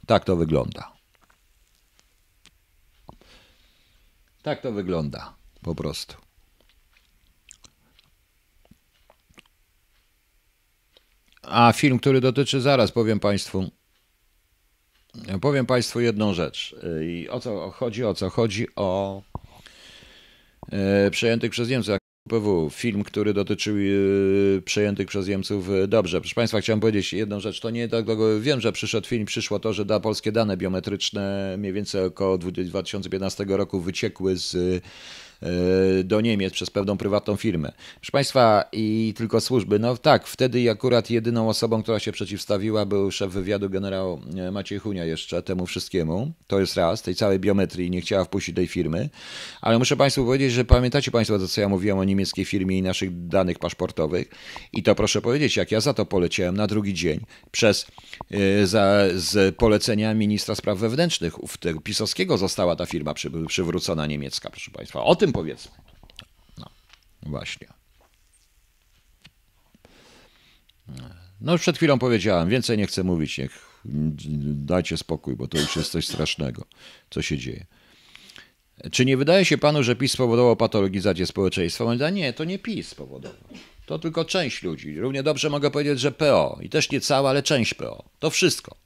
Speaker 1: Tak to wygląda. Tak to wygląda, po prostu. A film, który dotyczy, zaraz powiem Państwu, powiem Państwu jedną rzecz. I o co chodzi? O co chodzi? O e, przejętych przez Niemców. PW, film, który dotyczył yy, przejętych przez Niemców. Yy, dobrze, proszę Państwa, chciałem powiedzieć jedną rzecz. To nie tak długo, wiem, że przyszedł film, przyszło to, że da polskie dane biometryczne mniej więcej około 2015 roku wyciekły z yy, E, do Niemiec przez pewną prywatną firmę. Proszę Państwa, i tylko służby, no tak, wtedy akurat jedyną osobą, która się przeciwstawiła był szef wywiadu generał e, Maciej Hunia jeszcze temu wszystkiemu. To jest raz, tej całej biometrii nie chciała wpuścić tej firmy, ale muszę Państwu powiedzieć, że pamiętacie Państwo to, co ja mówiłem o niemieckiej firmie i naszych danych paszportowych i to proszę powiedzieć, jak ja za to poleciałem na drugi dzień przez e, za, z polecenia ministra spraw wewnętrznych, w tego pisowskiego została ta firma przy, przywrócona niemiecka, proszę Państwa. O tym tym powiedzmy. No, no, właśnie. No już przed chwilą powiedziałem, więcej nie chcę mówić, niech dajcie spokój, bo to już jest coś strasznego, co się dzieje. Czy nie wydaje się panu, że PiS spowodował patologizację społeczeństwa? nie, to nie PiS spowodował. To tylko część ludzi. Równie dobrze mogę powiedzieć, że PO i też nie cała, ale część PO. To wszystko.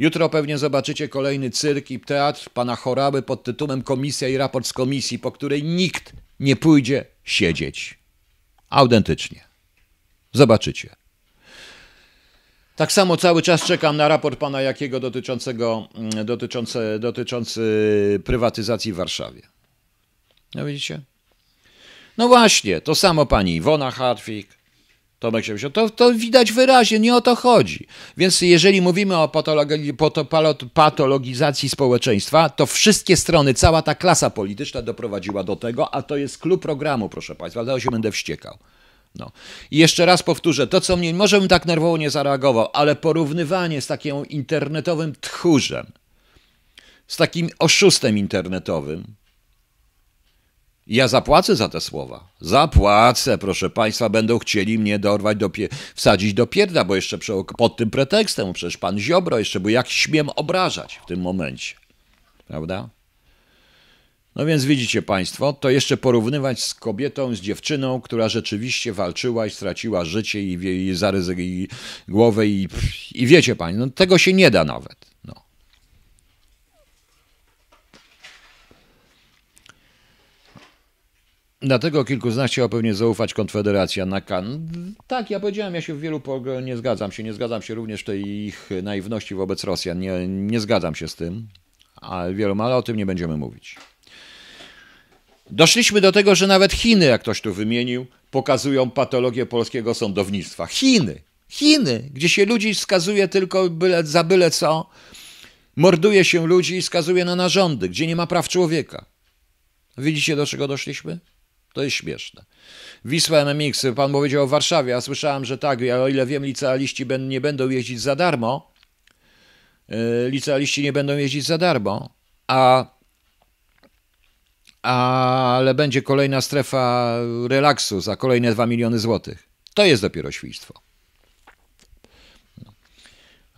Speaker 1: Jutro pewnie zobaczycie kolejny cyrk i teatr pana Choraby pod tytułem Komisja i raport z komisji, po której nikt nie pójdzie siedzieć. Autentycznie. Zobaczycie. Tak samo cały czas czekam na raport pana Jakiego dotyczącego, mm, dotyczące dotyczący prywatyzacji w Warszawie. No widzicie? No właśnie, to samo pani Iwona Hartwig, Tomek się To, to widać wyraźnie, nie o to chodzi. Więc jeżeli mówimy o patologizacji społeczeństwa, to wszystkie strony, cała ta klasa polityczna doprowadziła do tego, a to jest klub programu, proszę Państwa, dlatego się będę wściekał. No. I jeszcze raz powtórzę, to co mnie, może bym tak nerwowo nie zareagował, ale porównywanie z takim internetowym tchórzem, z takim oszustem internetowym, i ja zapłacę za te słowa. Zapłacę, proszę Państwa, będą chcieli mnie dorwać, do wsadzić do pierda, bo jeszcze pod tym pretekstem, przecież Pan Ziobro jeszcze, bo jak śmiem obrażać w tym momencie. Prawda? No więc widzicie Państwo, to jeszcze porównywać z kobietą, z dziewczyną, która rzeczywiście walczyła i straciła życie i, i, i, głowę i, i wiecie Państwo, no tego się nie da nawet. Dlatego kilku kilkuznaście pewnie zaufać Konfederacja na kan. Tak, ja powiedziałem, ja się w wielu pol nie zgadzam się. Nie zgadzam się również tej ich naiwności wobec Rosjan. Nie, nie zgadzam się z tym, ale wielu ale o tym nie będziemy mówić. Doszliśmy do tego, że nawet Chiny, jak ktoś tu wymienił, pokazują patologię polskiego sądownictwa. Chiny, Chiny, gdzie się ludzi skazuje tylko byle, za byle co, morduje się ludzi i skazuje na narządy, gdzie nie ma praw człowieka. Widzicie, do czego doszliśmy? To jest śmieszne. Wisła MMX, pan powiedział o Warszawie, a słyszałem, że tak, ja o ile wiem, licealiści nie będą jeździć za darmo. E, licealiści nie będą jeździć za darmo, a, a ale będzie kolejna strefa relaksu za kolejne 2 miliony złotych. To jest dopiero świństwo.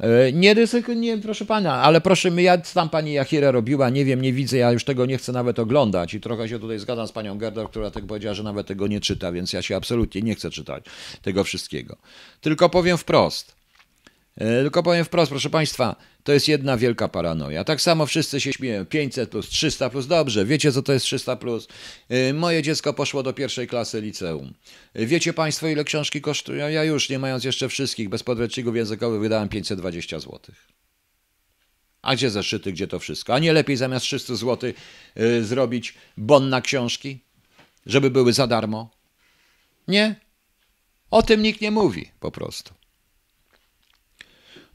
Speaker 1: E, nie nie, proszę pana, ale proszę mi, ja tam pani Jachira robiła, nie wiem, nie widzę, ja już tego nie chcę nawet oglądać i trochę się tutaj zgadzam z panią Gerder, która tak powiedziała, że nawet tego nie czyta, więc ja się absolutnie nie chcę czytać tego wszystkiego. Tylko powiem wprost, E, tylko powiem wprost, proszę Państwa, to jest jedna wielka paranoia. Tak samo wszyscy się śmieją. 500 plus, 300 plus, dobrze, wiecie co to jest 300 plus? E, moje dziecko poszło do pierwszej klasy liceum. E, wiecie Państwo ile książki kosztują? Ja już, nie mając jeszcze wszystkich, bez podręczników językowych wydałem 520 zł. A gdzie zeszyty, gdzie to wszystko? A nie lepiej zamiast 300 zł zrobić bon na książki? Żeby były za darmo? Nie? O tym nikt nie mówi po prostu.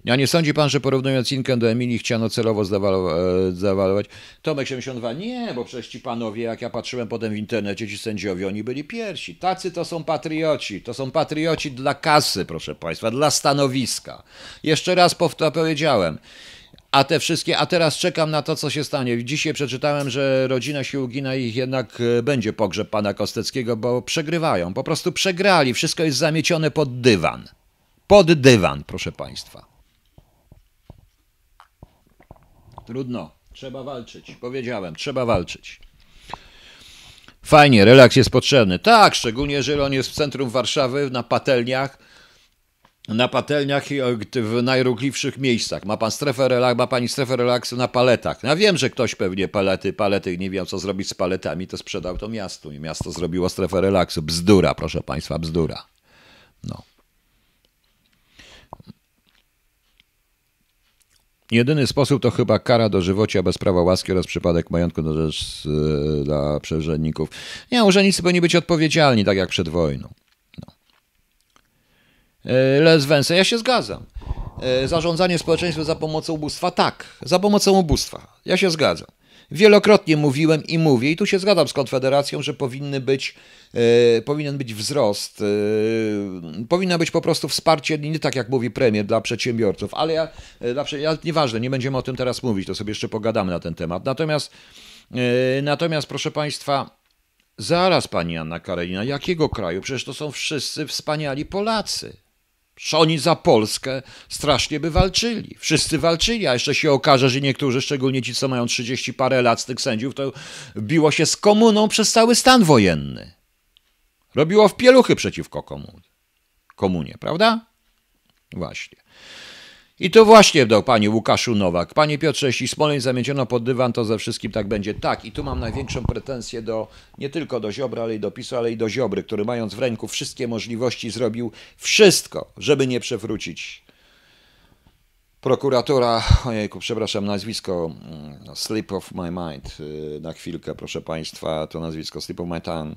Speaker 1: A nie sądzi pan, że porównując Inkę do Emilii chciano celowo e, zawalować? Tomek 72, nie, bo przecież ci panowie, jak ja patrzyłem potem w internecie, ci sędziowie, oni byli pierwsi. Tacy to są patrioci, to są patrioci dla kasy, proszę państwa, dla stanowiska. Jeszcze raz powiedziałem, a te wszystkie, a teraz czekam na to, co się stanie. Dzisiaj przeczytałem, że rodzina się ugina ich jednak e, będzie pogrzeb pana Kosteckiego, bo przegrywają. Po prostu przegrali. Wszystko jest zamiecione pod dywan. Pod dywan, proszę państwa. trudno. Trzeba walczyć. Powiedziałem, trzeba walczyć. Fajnie, relaks jest potrzebny. Tak, szczególnie jeżeli on jest w centrum Warszawy, na patelniach, na patelniach w najruchliwszych miejscach. Ma pan strefę relaks, ma pani strefę relaksu na paletach. Ja wiem, że ktoś pewnie palety, palety, nie wiem co zrobić z paletami, to sprzedał to miastu i miasto zrobiło strefę relaksu. Bzdura, proszę państwa, bzdura. No. Jedyny sposób to chyba kara dożywocia bez prawa łaski oraz przypadek majątku na rzecz yy, dla przerzędników. Nie, urzędnicy powinni być odpowiedzialni, tak jak przed wojną. No. Yy, Les Wense, ja się zgadzam. Yy, zarządzanie społeczeństwem za pomocą ubóstwa, tak, za pomocą ubóstwa. Ja się zgadzam. Wielokrotnie mówiłem i mówię, i tu się zgadzam z Konfederacją, że powinny być E, powinien być wzrost, e, powinno być po prostu wsparcie, nie tak jak mówi premier, dla przedsiębiorców, ale ja, e, dla, ja, nieważne, nie będziemy o tym teraz mówić, to sobie jeszcze pogadamy na ten temat. Natomiast, natomiast proszę Państwa, zaraz Pani Anna Karenina, jakiego kraju? Przecież to są wszyscy wspaniali Polacy. Oni za Polskę strasznie by walczyli. Wszyscy walczyli, a jeszcze się okaże, że niektórzy, szczególnie ci, co mają 30 parę lat z tych sędziów, to biło się z komuną przez cały stan wojenny. Robiło w pieluchy przeciwko komunie, prawda? Właśnie. I to właśnie do pani Łukaszu Nowak. Panie Piotrze, jeśli Smoleń zamieciono pod dywan, to ze wszystkim tak będzie. Tak, i tu mam największą pretensję do, nie tylko do Ziobry, ale i do PiSu, ale i do Ziobry, który mając w ręku wszystkie możliwości zrobił wszystko, żeby nie przewrócić prokuratora, ojejku, przepraszam, nazwisko mm, no, slip of my mind y, na chwilkę, proszę państwa, to nazwisko slip of my tongue,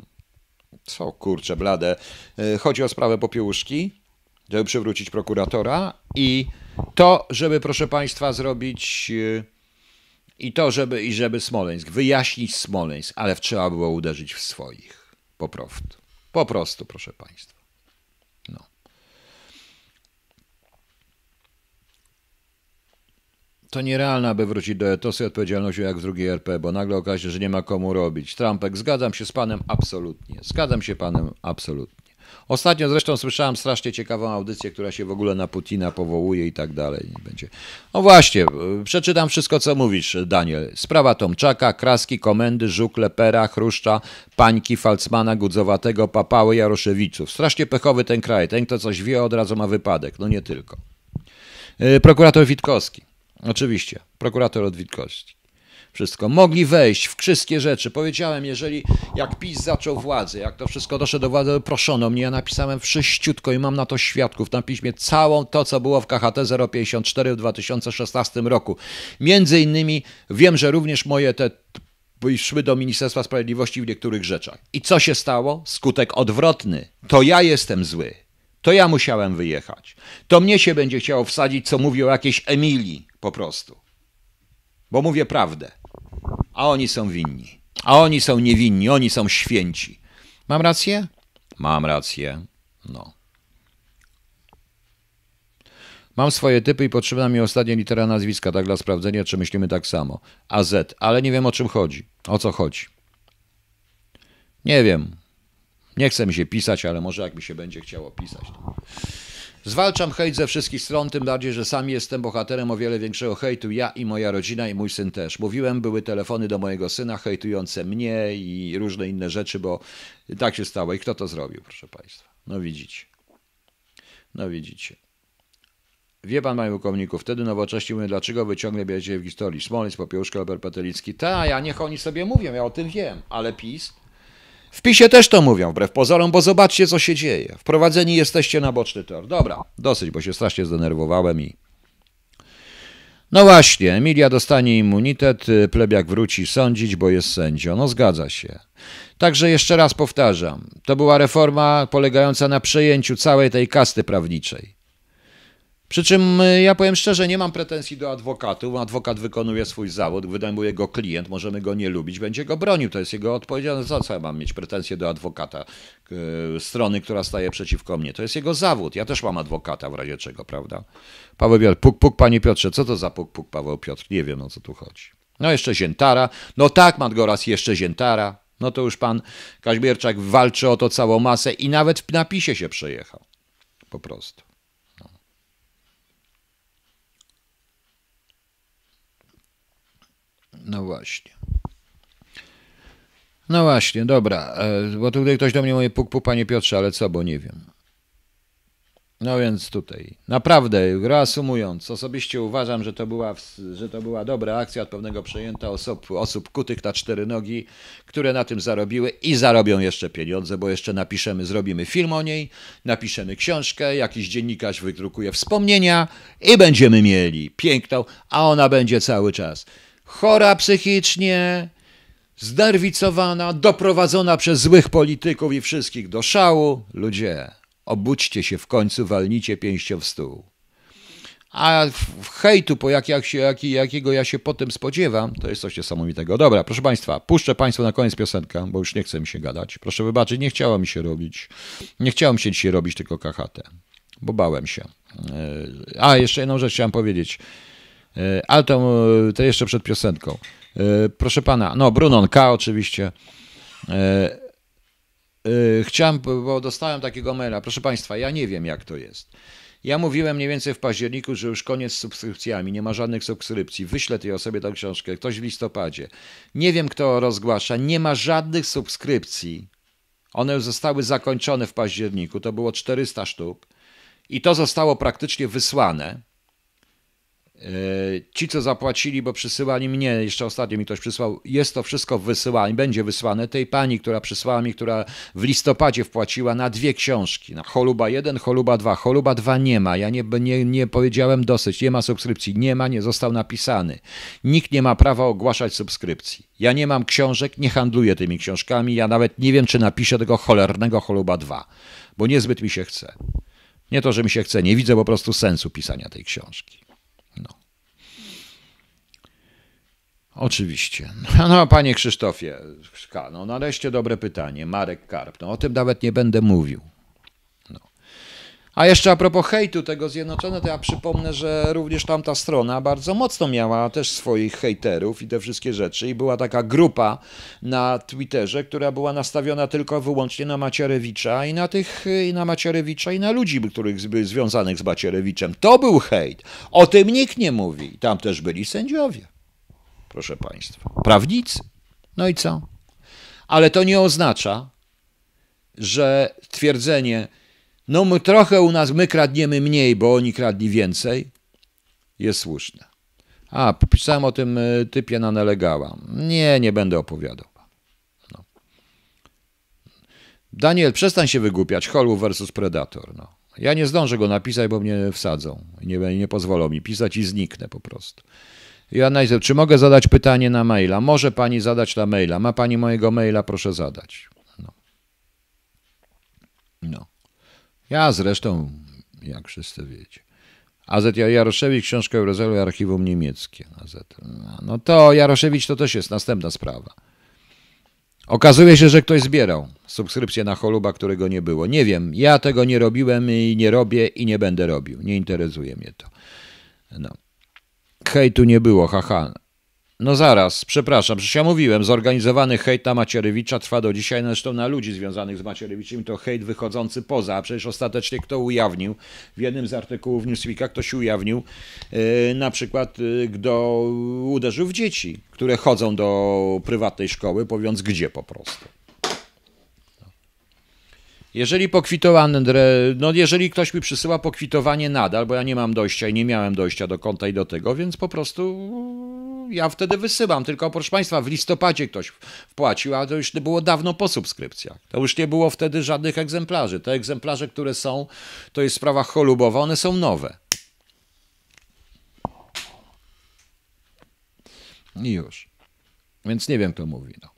Speaker 1: co kurczę, blade. E, chodzi o sprawę Popiełuszki, żeby przywrócić prokuratora i to, żeby proszę Państwa zrobić e, i to, żeby, i żeby Smoleńsk, wyjaśnić Smoleńsk, ale trzeba było uderzyć w swoich. Po prostu. Po prostu, proszę Państwa. To nierealne, aby wrócić do etosu i odpowiedzialności jak w drugiej RP, bo nagle okaże się, że nie ma komu robić. Trumpek, zgadzam się z panem absolutnie. Zgadzam się panem absolutnie. Ostatnio zresztą słyszałem strasznie ciekawą audycję, która się w ogóle na Putina powołuje i tak dalej. Będzie. No właśnie, przeczytam wszystko, co mówisz, Daniel. Sprawa Tomczaka, Kraski, Komendy, Żuk, Lepera, Chruszcza, Pańki, Falcmana, Gudzowatego, Papały, Jaroszewiczów. Strasznie pechowy ten kraj. Ten, kto coś wie, od razu ma wypadek. No nie tylko. E, prokurator Witkowski. Oczywiście, prokurator od Witkowski. Wszystko. Mogli wejść w wszystkie rzeczy. Powiedziałem, jeżeli jak PiS zaczął władzę, jak to wszystko doszedł do władzy, proszono mnie, ja napisałem wszyściutko i mam na to świadków na piśmie, całą to, co było w KHT 054 w 2016 roku. Między innymi wiem, że również moje te szły do Ministerstwa Sprawiedliwości w niektórych rzeczach. I co się stało? Skutek odwrotny. To ja jestem zły. To ja musiałem wyjechać. To mnie się będzie chciało wsadzić, co mówił o jakiejś Emilii. Po prostu. Bo mówię prawdę. A oni są winni. A oni są niewinni, oni są święci. Mam rację? Mam rację. No. Mam swoje typy i potrzebna mi ostatnia litera nazwiska, tak dla sprawdzenia, czy myślimy tak samo. AZ, ale nie wiem o czym chodzi. O co chodzi? Nie wiem. Nie chcę mi się pisać, ale może jak mi się będzie chciało pisać. To... Zwalczam hejt ze wszystkich stron, tym bardziej, że sam jestem bohaterem o wiele większego hejtu. Ja i moja rodzina i mój syn też. Mówiłem, były telefony do mojego syna hejtujące mnie i różne inne rzeczy, bo tak się stało. I kto to zrobił, proszę Państwa? No widzicie. No widzicie. Wie pan, panie pułkowniku, wtedy nowocześnie mówię, dlaczego wy ciągle bierzecie w historii Smolec, Popiełuszka, Albert Patelicki. Ta, ja niech oni sobie mówią, ja o tym wiem, ale PiS w PiSie też to mówią, wbrew pozorom, bo zobaczcie, co się dzieje. Wprowadzeni jesteście na boczny tor. Dobra, dosyć, bo się strasznie zdenerwowałem i... No właśnie, Emilia dostanie immunitet, y, plebiak wróci sądzić, bo jest sędzią. No zgadza się. Także jeszcze raz powtarzam, to była reforma polegająca na przejęciu całej tej kasty prawniczej. Przy czym y, ja powiem szczerze, nie mam pretensji do adwokatu. Adwokat wykonuje swój zawód, wynajmuje go klient, możemy go nie lubić, będzie go bronił. To jest jego odpowiedzialność. Za co ja mam mieć pretensje do adwokata y, strony, która staje przeciwko mnie? To jest jego zawód. Ja też mam adwokata w razie czego, prawda? Paweł Piotr, puk, puk, panie Piotrze, co to za puk, puk, Paweł Piotr? Nie wiem, o co tu chodzi. No jeszcze Ziętara. No tak, Madgoras, jeszcze Ziętara. No to już pan Kaźmierczak walczy o to całą masę i nawet w napisie się przejechał. Po prostu. No właśnie. No właśnie, dobra, e, bo tutaj ktoś do mnie mówi, puk, puk, panie Piotrze, ale co, bo nie wiem. No więc tutaj, naprawdę, reasumując, osobiście uważam, że to była, że to była dobra akcja od pewnego przejęta osób, osób kutych na cztery nogi, które na tym zarobiły i zarobią jeszcze pieniądze, bo jeszcze napiszemy, zrobimy film o niej, napiszemy książkę, jakiś dziennikarz wydrukuje wspomnienia i będziemy mieli piękną, a ona będzie cały czas chora psychicznie, znerwicowana, doprowadzona przez złych polityków i wszystkich do szału. Ludzie, obudźcie się w końcu, walnijcie pięścią w stół. A hejtu, po jak, jak się, jak, jakiego ja się potem spodziewam, to jest coś niesamowitego. Dobra, proszę Państwa, puszczę Państwu na koniec piosenkę, bo już nie chcę mi się gadać. Proszę wybaczyć, nie chciało mi się robić. Nie chciałem się dzisiaj robić tylko KHT, bo bałem się. E, a, jeszcze jedną rzecz chciałem powiedzieć. E, ale to, e, to jeszcze przed piosenką. E, proszę pana, no Brunon K oczywiście. Chciałem, bo dostałem takiego maila. Proszę państwa, ja nie wiem jak to jest. Ja mówiłem mniej więcej w październiku, że już koniec z subskrypcjami, nie ma żadnych subskrypcji. Wyślę tej osobie tę książkę, ktoś w listopadzie. Nie wiem, kto rozgłasza, nie ma żadnych subskrypcji. One już zostały zakończone w październiku, to było 400 sztuk. I to zostało praktycznie wysłane. E, ci, co zapłacili, bo przysyłali mnie, jeszcze ostatnio mi ktoś przysłał, jest to wszystko wysyłane, będzie wysłane tej pani, która przysłała mi, która w listopadzie wpłaciła na dwie książki, na Holuba 1, Holuba 2. Holuba 2 nie ma, ja nie, nie, nie powiedziałem dosyć, nie ma subskrypcji, nie ma, nie został napisany. Nikt nie ma prawa ogłaszać subskrypcji. Ja nie mam książek, nie handluję tymi książkami, ja nawet nie wiem, czy napiszę tego cholernego Holuba 2, bo niezbyt mi się chce. Nie to, że mi się chce, nie widzę po prostu sensu pisania tej książki. Oczywiście. No, no, panie Krzysztofie, no nareszcie dobre pytanie. Marek Karp. No, o tym nawet nie będę mówił. No. A jeszcze a propos hejtu tego Zjednoczone, to ja przypomnę, że również tamta strona bardzo mocno miała też swoich hejterów i te wszystkie rzeczy. I była taka grupa na Twitterze, która była nastawiona tylko wyłącznie na Macierewicza i na tych, i na Macierewicza i na ludzi, których związanych z Macierewiczem. To był hejt. O tym nikt nie mówi. Tam też byli sędziowie proszę Państwa. Prawnicy. No i co? Ale to nie oznacza, że twierdzenie, no my trochę u nas, my kradniemy mniej, bo oni kradli więcej, jest słuszne. A, pisałem o tym y, typie na Nelegała. Nie, nie będę opowiadał. No. Daniel, przestań się wygłupiać. Hollow versus Predator. No. Ja nie zdążę go napisać, bo mnie wsadzą. Nie, nie pozwolą mi pisać i zniknę po prostu. Joanna Izabel, czy mogę zadać pytanie na maila? Może pani zadać na maila. Ma pani mojego maila, proszę zadać. No. no. Ja zresztą, jak wszyscy wiecie. AZ Jaroszewicz, książka Eurozelu i archiwum niemieckie. AZ. No, no to Jaroszewicz to też jest następna sprawa. Okazuje się, że ktoś zbierał subskrypcję na Holuba, którego nie było. Nie wiem, ja tego nie robiłem i nie robię i nie będę robił. Nie interesuje mnie to. No hejtu nie było, haha. No zaraz, przepraszam, przecież ja mówiłem, zorganizowany hejt na Macierewicza trwa do dzisiaj, no zresztą na ludzi związanych z Macierewiczem to hejt wychodzący poza, a przecież ostatecznie kto ujawnił, w jednym z artykułów Newsweeka ktoś ujawnił, y, na przykład y, kto uderzył w dzieci, które chodzą do prywatnej szkoły, mówiąc gdzie po prostu. Jeżeli pokwitowanie, no jeżeli ktoś mi przysyła pokwitowanie nadal, bo ja nie mam dojścia i nie miałem dojścia do konta i do tego, więc po prostu ja wtedy wysyłam. Tylko proszę Państwa w listopadzie ktoś wpłacił, a to już było dawno po subskrypcjach. To już nie było wtedy żadnych egzemplarzy. Te egzemplarze, które są, to jest sprawa cholubowa, one są nowe. I już. Więc nie wiem, kto mówi. No.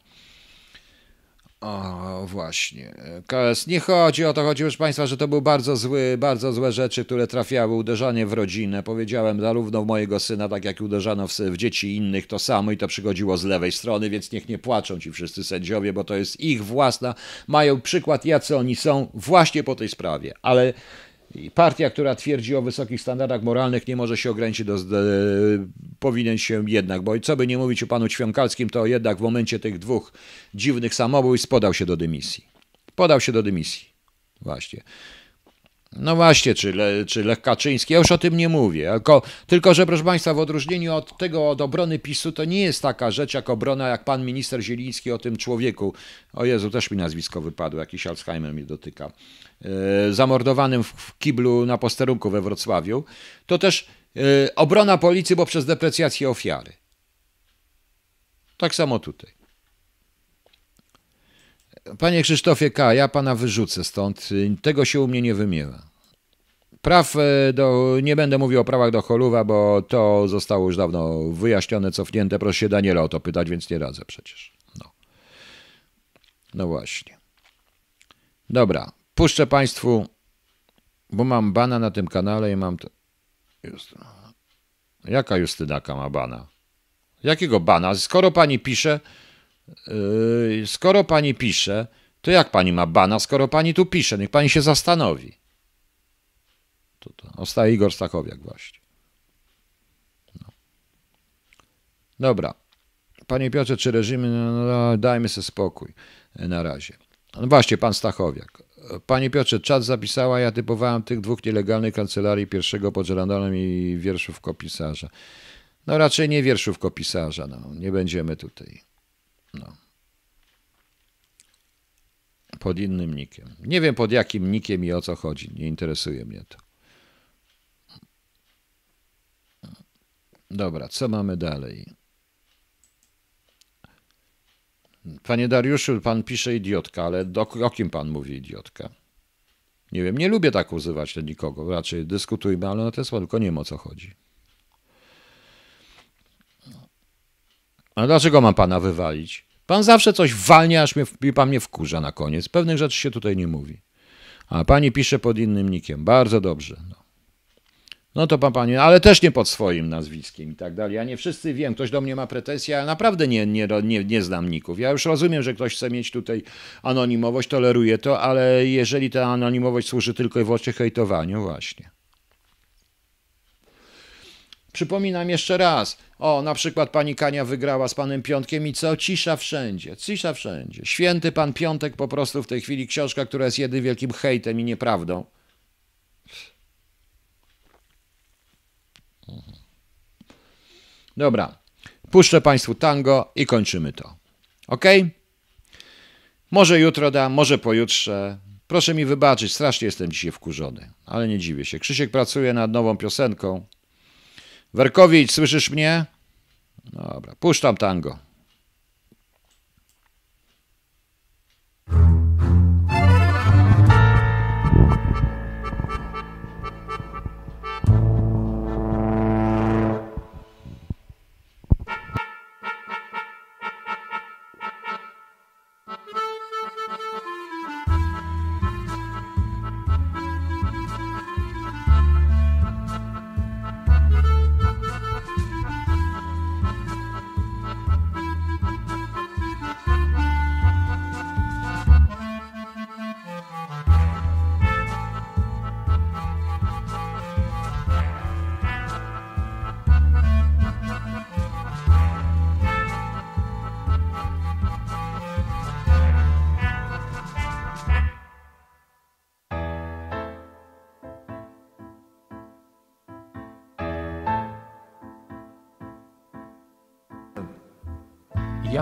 Speaker 1: O, właśnie. KS, nie chodzi o to, chodzi już Państwa, że to były bardzo zły, bardzo złe rzeczy, które trafiały, uderzanie w rodzinę. Powiedziałem zarówno w mojego syna, tak jak uderzano w, w dzieci innych, to samo i to przychodziło z lewej strony, więc niech nie płaczą ci wszyscy sędziowie, bo to jest ich własna, mają przykład, jacy oni są właśnie po tej sprawie. Ale Partia, która twierdzi o wysokich standardach moralnych, nie może się ograniczyć do. powinien się jednak, bo co by nie mówić o panu Ćwiąkalskim, to jednak w momencie tych dwóch dziwnych samobójstw podał się do dymisji. Podał się do dymisji. Właśnie. No właśnie, czy, Le, czy Lech Kaczyński, ja już o tym nie mówię. Tylko, tylko, że proszę Państwa, w odróżnieniu od tego, od obrony PiSu, to nie jest taka rzecz jak obrona, jak pan minister Zieliński o tym człowieku. O Jezu, też mi nazwisko wypadło, jakiś Alzheimer mi dotyka. Yy, zamordowanym w, w kiblu na posterunku we Wrocławiu. To też yy, obrona policji poprzez deprecjację ofiary. Tak samo tutaj. Panie Krzysztofie K., ja pana wyrzucę stąd. Tego się u mnie nie wymiewa. Praw e, do, nie będę mówił o prawach do Holuwa, bo to zostało już dawno wyjaśnione, cofnięte. Proszę się Daniela o to pytać, więc nie radzę przecież. No, no właśnie. Dobra, puszczę Państwu, bo mam bana na tym kanale i mam... To... Justyna. Jaka Justynaka ma bana? Jakiego bana? Skoro Pani pisze... Yy, skoro pani pisze, to jak pani ma bana, skoro pani tu pisze? Niech pani się zastanowi. Tutaj. Ostaje Igor Stachowiak właśnie. No. Dobra. Panie Piotrze, czy reżimy, no, no, no dajmy sobie spokój e, na razie. No właśnie, pan Stachowiak. Panie Piotrze, czat zapisała, ja typowałem tych dwóch nielegalnych kancelarii, pierwszego pod Żelandonem i wierszów No raczej nie wierszów pisarza, no. nie będziemy tutaj. No. Pod innym nikiem. Nie wiem pod jakim nikiem i o co chodzi. Nie interesuje mnie to. Dobra, co mamy dalej? Panie Dariuszu, pan pisze idiotka, ale do, o kim pan mówi idiotka? Nie wiem, nie lubię tak używać nikogo. Raczej dyskutujmy, ale na te słowa tylko nie wiem o co chodzi. A dlaczego mam pana wywalić? Pan zawsze coś walnie, aż mnie, pan mnie wkurza na koniec. Pewnych rzeczy się tutaj nie mówi. A pani pisze pod innym nikiem. Bardzo dobrze. No, no to pan panie, ale też nie pod swoim nazwiskiem i tak dalej. Ja nie wszyscy wiem, ktoś do mnie ma pretensje, ja naprawdę nie, nie, nie, nie znam ników. Ja już rozumiem, że ktoś chce mieć tutaj anonimowość, toleruję to, ale jeżeli ta anonimowość służy tylko i wyłącznie hejtowaniu, właśnie. Przypominam jeszcze raz. O, na przykład pani Kania wygrała z panem Piątkiem i co? Cisza wszędzie, cisza wszędzie. Święty pan Piątek po prostu w tej chwili książka, która jest jedynym wielkim hejtem i nieprawdą. Dobra, puszczę państwu tango i kończymy to. Ok? Może jutro dam, może pojutrze. Proszę mi wybaczyć, strasznie jestem dzisiaj wkurzony, ale nie dziwię się. Krzysiek pracuje nad nową piosenką. Werkowicz, słyszysz mnie? Dobra, puszczam tango.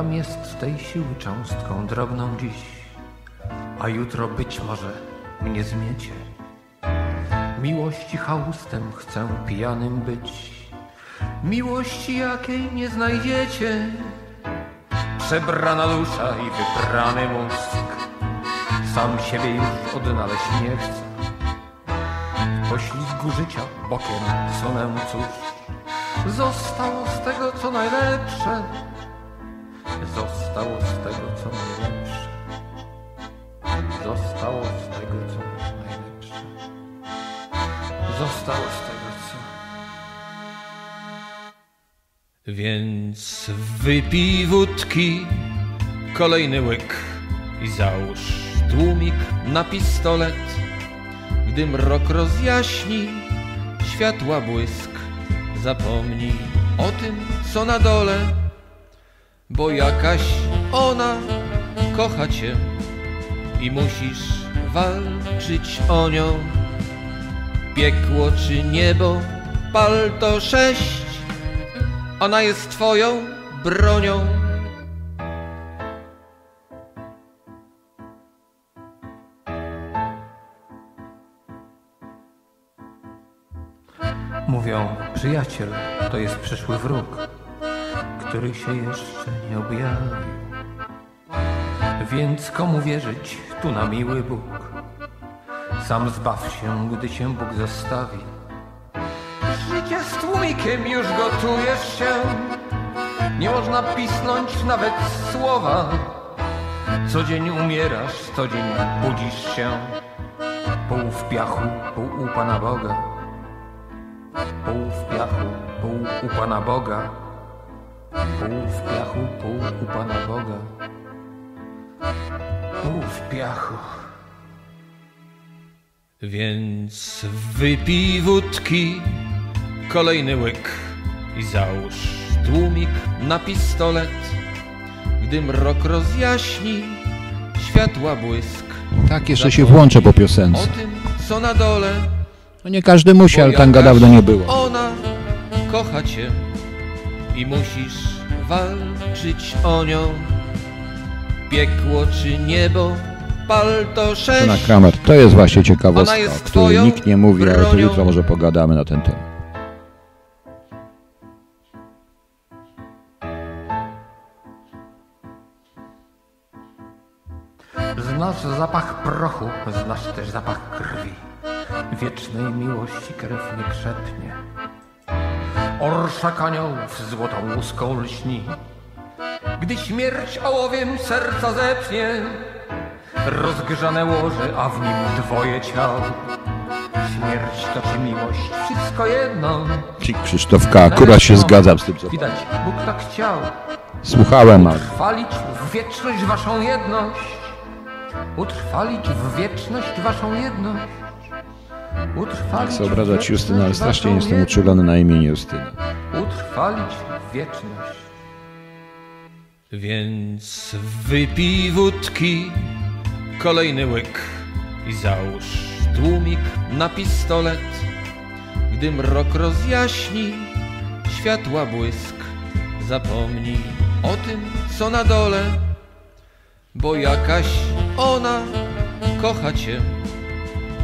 Speaker 2: Jam jest tej siły cząstką drobną dziś, a jutro być może mnie zmiecie. Miłości haustem chcę pijanym być, miłości jakiej nie znajdziecie. Przebrana dusza i wybrany mózg, sam siebie już odnaleźć nie chcę. W poślizgu życia bokiem sunę cóż, zostało z tego co najlepsze. Zostało z tego, co najlepsze. Zostało z tego, co najlepsze. Zostało z tego, co... Więc wypij wódki, kolejny łyk i załóż tłumik na pistolet. Gdy mrok rozjaśni, światła błysk, zapomnij o tym, co na dole bo jakaś ona kocha cię i musisz walczyć o nią. Piekło czy niebo, palto sześć, ona jest twoją bronią. Mówią, przyjaciel to jest przyszły wróg który się jeszcze nie objawił. Więc komu wierzyć tu na miły Bóg? Sam zbaw się, gdy się Bóg zostawi. Życie z tłumikiem już gotujesz się, nie można pisnąć nawet słowa. Co dzień umierasz, co dzień budzisz się, pół w piachu, pół u Pana Boga. Pół w piachu, pół u Pana Boga. Pół w piachu, pół u Pana Boga. Pół w piachu. Więc wypij wódki, kolejny łyk i załóż tłumik na pistolet. Gdy mrok rozjaśni, światła błysk. Tak, jeszcze się włączę po piosence. O tym, co na dole.
Speaker 1: No nie każdy musi, ale tanga dawno nie było.
Speaker 2: Ona kocha cię i musisz walczyć o nią. Piekło czy niebo, palto sześć. Na
Speaker 1: Kramer, to jest właśnie ciekawostka, jest o której nikt nie mówi, bronią. ale to jutro może pogadamy na ten temat. Znasz
Speaker 2: zapach prochu, znasz też zapach krwi. Wiecznej miłości krew nie krzepnie. Orszak aniołów złotą łuską lśni. Gdy śmierć ołowiem serca zepnie, rozgrzane łoże, a w nim dwoje ciał. Śmierć to czy miłość, wszystko jedno.
Speaker 1: Ci Krzysztofka, akurat się zgadzam z tym, co...
Speaker 2: Widać, Bóg tak chciał.
Speaker 1: Słuchałem, ale...
Speaker 2: Utrwalić w wieczność waszą jedność. Utrwalić w wieczność waszą jedność. Utrwalić tak chcę obrażać Justyna, ale strasznie jestem uczulony na
Speaker 1: imię Justyna.
Speaker 2: Utrwalić wieczność. Więc wypij wódki, kolejny łyk i załóż tłumik na pistolet. Gdy mrok rozjaśni, światła błysk, zapomnij o tym, co na dole, bo jakaś ona kocha cię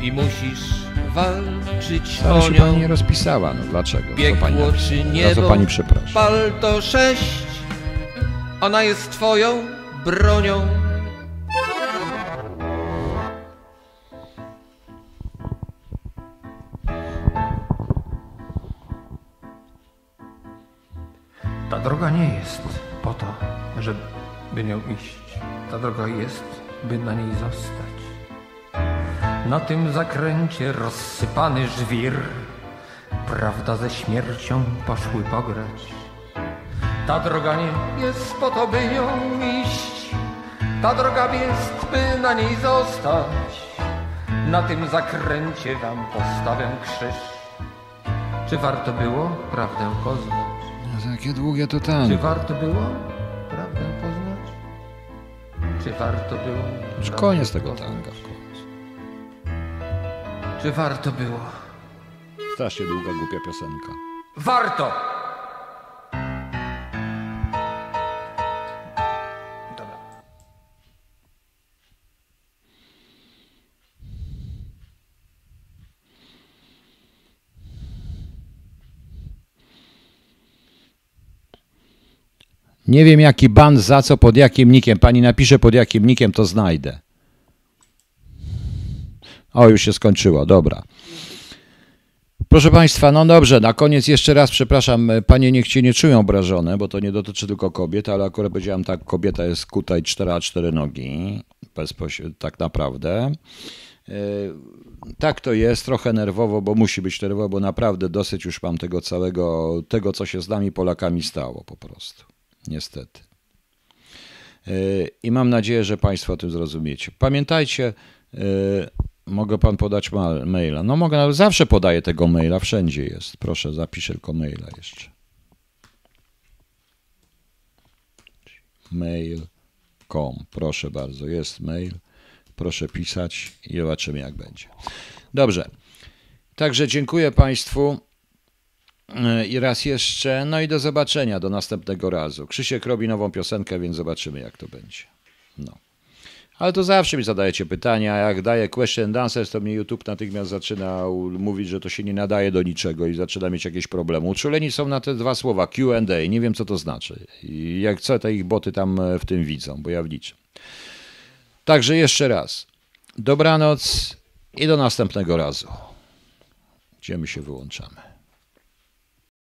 Speaker 2: i musisz walczyć Ale o nią. pani
Speaker 1: nie rozpisała, no dlaczego? Piekło pani czy niebo, za pani przepraszam.
Speaker 2: palto sześć, ona jest twoją bronią. Ta droga nie jest po to, żeby nią iść. Ta droga jest, by na niej zostać na tym zakręcie rozsypany żwir. Prawda ze śmiercią poszły pograć. Ta droga nie jest po to, by ją iść. Ta droga jest, by na niej zostać. Na tym zakręcie wam postawię krzyż. Czy warto było prawdę poznać? Jakie długie to tam. Czy warto było prawdę poznać? Czy warto było... Już koniec tego tanga.
Speaker 1: Naprawdę warto było. Strasznie długa, głupia piosenka.
Speaker 2: Warto! Dobra.
Speaker 1: Nie wiem jaki ban, za co, pod jakim nikiem. Pani napisze pod jakim nikiem, to znajdę. O, już się skończyło, dobra. Proszę Państwa, no dobrze, na koniec jeszcze raz przepraszam, e, panie niech się nie czują obrażone, bo to nie dotyczy tylko kobiet, ale akurat powiedziałem tak, kobieta jest kuta i 4 a 4 nogi, tak naprawdę. E, tak to jest, trochę nerwowo, bo musi być nerwowo, bo naprawdę dosyć już mam tego całego, tego co się z nami Polakami stało po prostu, niestety. E, I mam nadzieję, że Państwo o tym zrozumiecie. Pamiętajcie, Mogę pan podać maila. No mogę, zawsze podaję tego maila, wszędzie jest. Proszę, zapisz tylko maila jeszcze. Mail.com, proszę bardzo, jest mail. Proszę pisać i zobaczymy jak będzie. Dobrze. Także dziękuję Państwu e, i raz jeszcze. No i do zobaczenia do następnego razu. Krzysiek robi nową piosenkę, więc zobaczymy jak to będzie. No. Ale to zawsze mi zadajecie pytania. Jak daję question and answers, to mnie YouTube natychmiast zaczyna mówić, że to się nie nadaje do niczego i zaczyna mieć jakieś problemy. Uczuleni są na te dwa słowa QA. Nie wiem, co to znaczy. I jak co te ich boty tam e, w tym widzą, bo ja wliczę. Także jeszcze raz. Dobranoc i do następnego razu, gdzie my się wyłączamy.